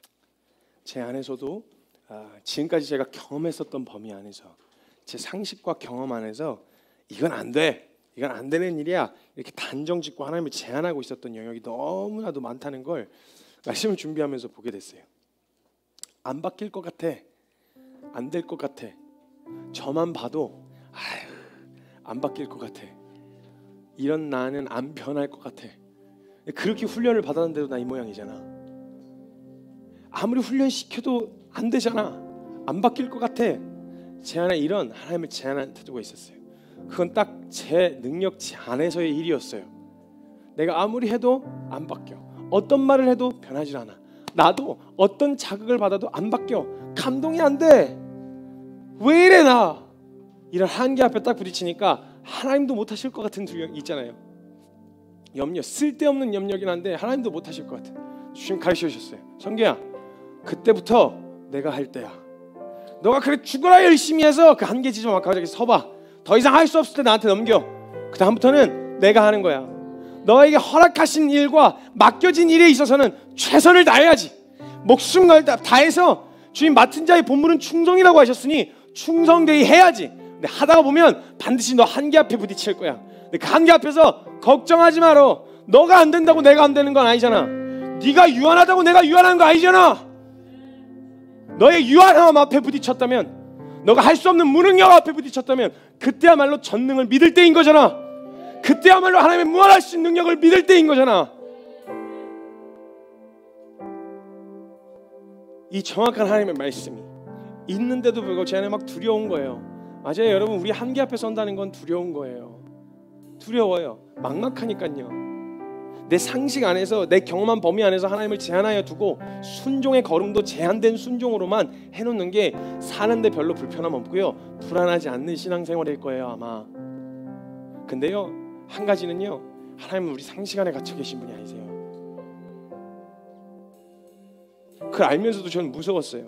제 안에서도 아, 지금까지 제가 경험했었던 범위 안에서 제 상식과 경험 안에서 이건 안 돼. 이건 안 되는 일이야. 이렇게 단정 짓고 하나님을 제한하고 있었던 영역이 너무나도 많다는 걸 말씀을 준비하면서 보게 됐어요. 안 바뀔 것 같아. 안 될 것 같아. 저만 봐도 아휴, 안 바뀔 것 같아. 이런 나는 안 변할 것 같아. 그렇게 훈련을 받았는데도 나 이 모양이잖아. 아무리 훈련시켜도 안 되잖아. 안 바뀔 것 같아. 제 안에 이런 하나님을 제안한 태도가 있었어요. 그건 딱 제 능력치 안에서의 일이었어요. 내가 아무리 해도 안 바뀌어. 어떤 말을 해도 변하지 않아. 나도 어떤 자극을 받아도 안 바뀌어. 감동이 안 돼. 왜 이래 나? 이런 한계 앞에 딱 부딪히니까 하나님도 못하실 것 같은 두려움 있잖아요. 염려 쓸데없는 염려긴 한데 하나님도 못하실 것 같아. 주님 가르쳐 주셨어요. 성계야 그때부터 내가 할 때야. 너가 그래 죽어라 열심히 해서 그 한계 지점 아까 저 서봐. 더 이상 할 수 없을 때 나한테 넘겨. 그 다음부터는 내가 하는 거야. 너에게 허락하신 일과 맡겨진 일에 있어서는 최선을 다해야지. 목숨 걸 다해서 주님 맡은 자의 본분은 충성이라고 하셨으니 충성되이 해야지. 근데 하다가 보면 반드시 너 한계 앞에 부딪힐 거야. 근데 그 한계 앞에서 걱정하지 마라. 너가 안 된다고 내가 안 되는 건 아니잖아. 네가 유한하다고 내가 유한한 거 아니잖아. 너의 유한함 앞에 부딪혔다면, 너가 할 수 없는 무능력 앞에 부딪혔다면, 그때야말로 전능을 믿을 때인 거잖아. 그때야말로 하나님의 무한할 수 있는 능력을 믿을 때인 거잖아. 이 정확한 하나님의 말씀이 있는데도 불구하고 제 안에 막 두려운 거예요. 맞아요, 여러분. 우리 한계 앞에 선다는 건 두려운 거예요. 두려워요. 막막하니까요. 내 상식 안에서 내 경험한 범위 안에서 하나님을 제한하여 두고 순종의 걸음도 제한된 순종으로만 해놓는 게 사는데 별로 불편함 없고요 불안하지 않는 신앙생활일 거예요 아마 근데요 한 가지는요 하나님은 우리 상식 안에 갇혀 계신 분이 아니세요 그걸 알면서도 저는 무서웠어요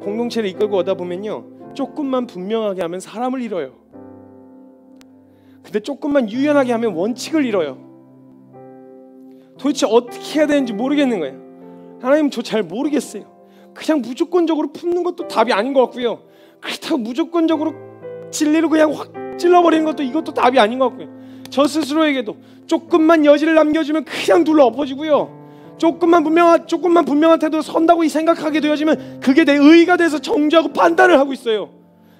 공동체를 이끌고 오다 보면요 조금만 분명하게 하면 사람을 잃어요. 근데 조금만 유연하게 하면 원칙을 잃어요. 도대체 어떻게 해야 되는지 모르겠는 거예요. 하나님 저 잘 모르겠어요. 그냥 무조건적으로 품는 것도 답이 아닌 것 같고요. 그렇다고 무조건적으로 진리를 그냥 확 찔러버리는 것도 이것도 답이 아닌 것 같고요. 저 스스로에게도 조금만 여지를 남겨주면 그냥 둘러 엎어지고요. 조금만 분명한 조금만 분명한 태도로 선다고 생각하게 되어지면 그게 내 의의가 돼서 정죄하고 판단을 하고 있어요.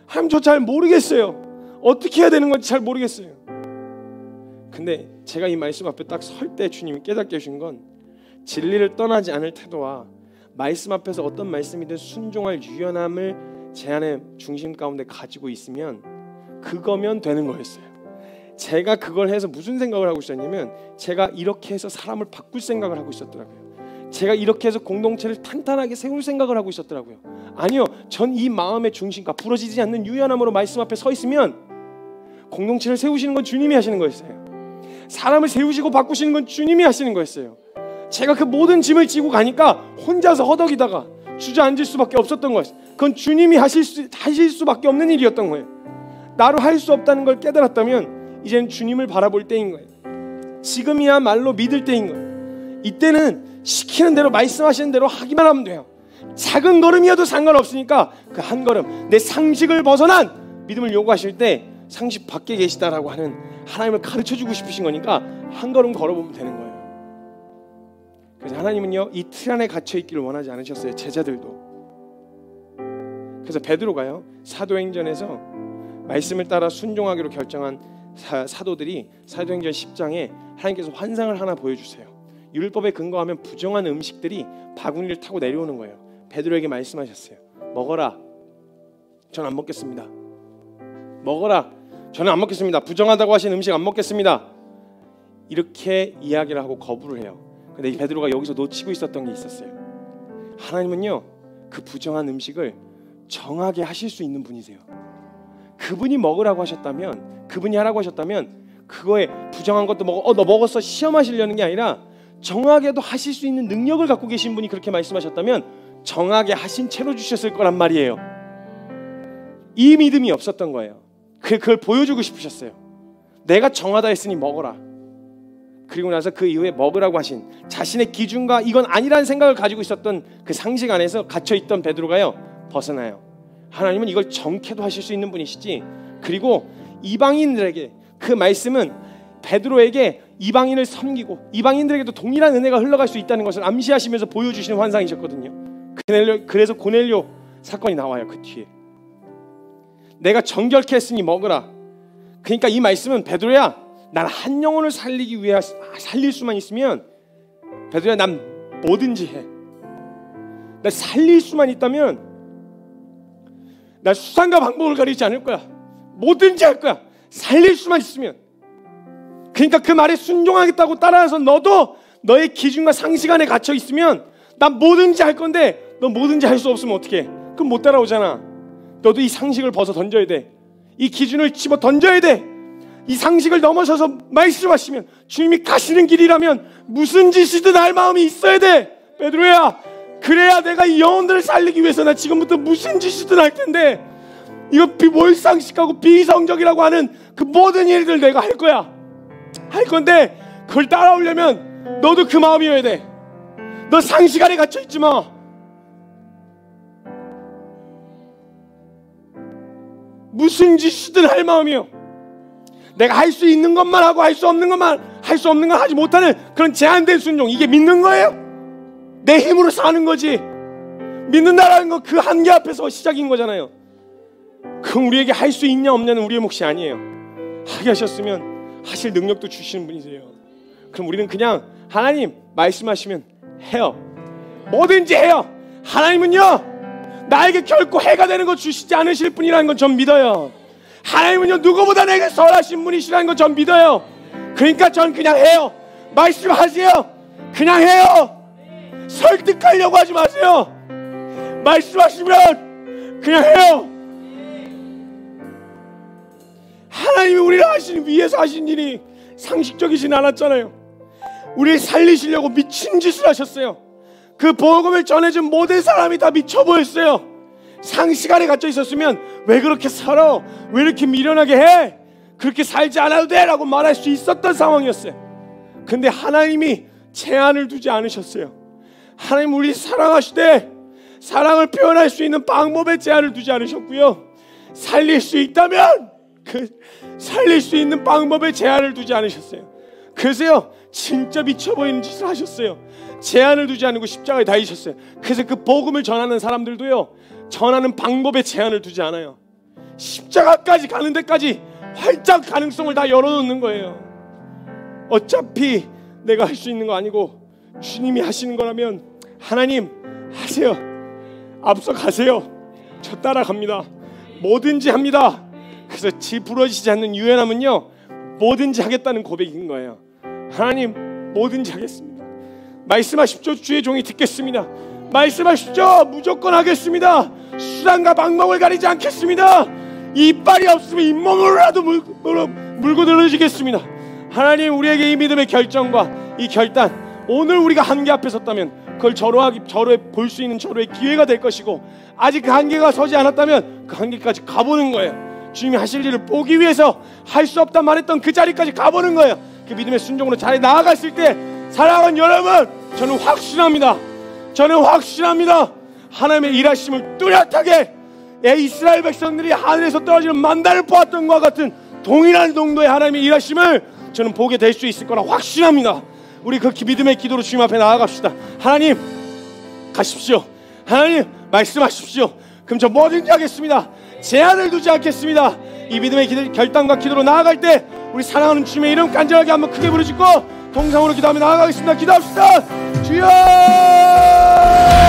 하나님 저잘 모르겠어요. 어떻게 해야 되는 건지 잘 모르겠어요. 근데 제가 이 말씀 앞에 딱 설 때 주님이 깨닫게 해주신 건 진리를 떠나지 않을 태도와 말씀 앞에서 어떤 말씀이든 순종할 유연함을 제 안에 중심 가운데 가지고 있으면 그거면 되는 거였어요. 제가 그걸 해서 무슨 생각을 하고 있었냐면 제가 이렇게 해서 사람을 바꿀 생각을 하고 있었더라고요. 제가 이렇게 해서 공동체를 탄탄하게 세울 생각을 하고 있었더라고요. 아니요, 전 이 마음의 중심과 부러지지 않는 유연함으로 말씀 앞에 서 있으면 공동체를 세우시는 건 주님이 하시는 거였어요. 사람을 세우시고 바꾸시는 건 주님이 하시는 거였어요. 제가 그 모든 짐을 지고 가니까 혼자서 허덕이다가 주저앉을 수밖에 없었던 거예요. 그건 주님이 하실 수 하실 수밖에 없는 일이었던 거예요. 나로 할 수 없다는 걸 깨달았다면 이제는 주님을 바라볼 때인 거예요. 지금이야말로 믿을 때인 거예요. 이때는 시키는 대로 말씀하시는 대로 하기만 하면 돼요. 작은 걸음이어도 상관없으니까 그 한 걸음 내 상식을 벗어난 믿음을 요구하실 때 상식 밖에 계시다라고 하는 하나님을 가르쳐 주고 싶으신 거니까 한 걸음 걸어보면 되는 거예요. 그래서 하나님은요 이틀 안에 갇혀 있기를 원하지 않으셨어요 제자들도. 그래서 베드로가요 사도행전에서 말씀을 따라 순종하기로 결정한 사, 사도들이 사도행전 10장에 하나님께서 환상을 하나 보여주세요. 율법에 근거하면 부정한 음식들이 바구니를 타고 내려오는 거예요. 베드로에게 말씀하셨어요. 먹어라. 전 안 먹겠습니다. 먹어라. 저는 안 먹겠습니다. 부정하다고 하신 음식 안 먹겠습니다. 이렇게 이야기를 하고 거부를 해요. 근데 이 베드로가 여기서 놓치고 있었던 게 있었어요. 하나님은요. 그 부정한 음식을 정하게 하실 수 있는 분이세요. 그분이 먹으라고 하셨다면 그분이 하라고 하셨다면 그거에 부정한 것도 먹어 어너 먹었어 시험하시려는 게 아니라 정하게도 하실 수 있는 능력을 갖고 계신 분이 그렇게 말씀하셨다면 정하게 하신 채로 주셨을 거란 말이에요. 이 믿음이 없었던 거예요. 그, 그걸 보여주고 싶으셨어요. 내가 정하다 했으니 먹어라. 그리고 나서 그 이후에 먹으라고 하신 자신의 기준과 이건 아니라는 생각을 가지고 있었던 그 상식 안에서 갇혀 있던 베드로가요 벗어나요. 하나님은 이걸 정케도 하실 수 있는 분이시지. 그리고 이방인들에게 그 말씀은 베드로에게 이방인을 섬기고 이방인들에게도 동일한 은혜가 흘러갈 수 있다는 것을 암시하시면서 보여주시는 환상이셨거든요. 그래서 고넬료 사건이 나와요 그 뒤에. 내가 정결케 했으니 먹으라. 그러니까 이 말씀은 베드로야, 난 한 영혼을 살리기 위해 살릴 수만 있으면 베드로야, 난 뭐든지 해. 나 살릴 수만 있다면 나 수단과 방법을 가리지 않을 거야. 뭐든지 할 거야. 살릴 수만 있으면. 그러니까 그 말에 순종하겠다고 따라서 너도 너의 기준과 상식 안에 갇혀 있으면 난 뭐든지 할 건데 너 뭐든지 할 수 없으면 어떻게 해? 그럼 못 따라오잖아. 너도 이 상식을 벗어 던져야 돼. 이 기준을 집어 던져야 돼. 이 상식을 넘어서서 말씀하시면 주님이 가시는 길이라면 무슨 짓이든 할 마음이 있어야 돼. 베드로야. 그래야 내가 이 영혼들을 살리기 위해서 나 지금부터 무슨 짓이든 할 텐데 이거 비몰상식하고 비이성적이라고 하는 그 모든 일들 내가 할 거야. 할 건데 그걸 따라오려면 너도 그 마음이어야 돼. 너 상식 안에 갇혀 있지 마. 무슨 짓이든 할 마음이요. 내가 할 수 있는 것만 하고 할 수 없는 것만 할 수 없는 건 하지 못하는 그런 제한된 순종 이게 믿는 거예요? 내 힘으로 사는 거지. 믿는다라는 건 그 한계 앞에서 시작인 거잖아요. 그건 우리에게 할 수 있냐 없냐는 우리의 몫이 아니에요. 하게 하셨으면 하실 능력도 주시는 분이세요. 그럼 우리는 그냥 하나님 말씀하시면 해요. 뭐든지 해요. 하나님은요 나에게 결코 해가 되는 거 주시지 않으실 분이라는 건 전 믿어요. 하나님은요 누구보다 내게 선하신 분이시라는 건 전 믿어요. 그러니까 전 그냥 해요. 말씀하세요. 그냥 해요. 설득하려고 하지 마세요. 말씀하시면 그냥 해요. 하나님이 우리를 하신 위에서 하신 일이 상식적이진 않았잖아요. 우리 살리시려고 미친 짓을 하셨어요. 그 복음을 전해준 모든 사람이 다 미쳐 보였어요. 상식 안에 갇혀 있었으면 왜 그렇게 살아? 왜 이렇게 미련하게 해? 그렇게 살지 않아도 돼! 라고 말할 수 있었던 상황이었어요. 근데 하나님이 제한을 두지 않으셨어요. 하나님 우리 사랑하시되 사랑을 표현할 수 있는 방법에 제한을 두지 않으셨고요. 살릴 수 있다면 그 살릴 수 있는 방법에 제한을 두지 않으셨어요. 그래서요 진짜 미쳐 보이는 짓을 하셨어요. 제한을 두지 않고 십자가에 달리셨어요. 그래서 그 복음을 전하는 사람들도요 전하는 방법에 제한을 두지 않아요. 십자가까지 가는 데까지 활짝 가능성을 다 열어놓는 거예요. 어차피 내가 할 수 있는 거 아니고 주님이 하시는 거라면 하나님 하세요. 앞서 가세요. 저 따라갑니다. 뭐든지 합니다. 그래서 지 부러지지 않는 유연함은요 뭐든지 하겠다는 고백인 거예요. 하나님 뭐든지 하겠습니다. 말씀하십시오 주의 종이 듣겠습니다. 말씀하십시오 무조건 하겠습니다. 수단과 방법을 가리지 않겠습니다. 이빨이 없으면 잇몸으로라도 물, 물, 고 늘어지겠습니다. 하나님 우리에게 이 믿음의 결정과 이 결단 오늘 우리가 한계 앞에 섰다면 그걸 절호하기 절호에 볼수 있는 절호의 기회가 될 것이고 아직 그 한계가 서지 않았다면 그 한계까지 가보는 거예요. 주님이 하실 일을 보기 위해서 할 수 없다 말했던 그 자리까지 가보는 거예요. 그 믿음의 순종으로 잘 나아갔을 때 사랑하는 여러분 저는 확신합니다. 저는 확신합니다. 하나님의 일하심을 뚜렷하게 이스라엘 백성들이 하늘에서 떨어지는 만다를 보았던 것과 같은 동일한 정도의 하나님의 일하심을 저는 보게 될 수 있을 거라 확신합니다. 우리 그 믿음의 기도로 주님 앞에 나아갑시다. 하나님 가십시오. 하나님 말씀하십시오. 그럼 저 뭐든지 하겠습니다. 제한을 두지 않겠습니다. 이 믿음의 기, 결단과 기도로 나아갈 때 우리 사랑하는 주님의 이름 간절하게 한번 크게 부르짖고 동상으로 기도하며 나아가겠습니다. 기도합시다. 주여!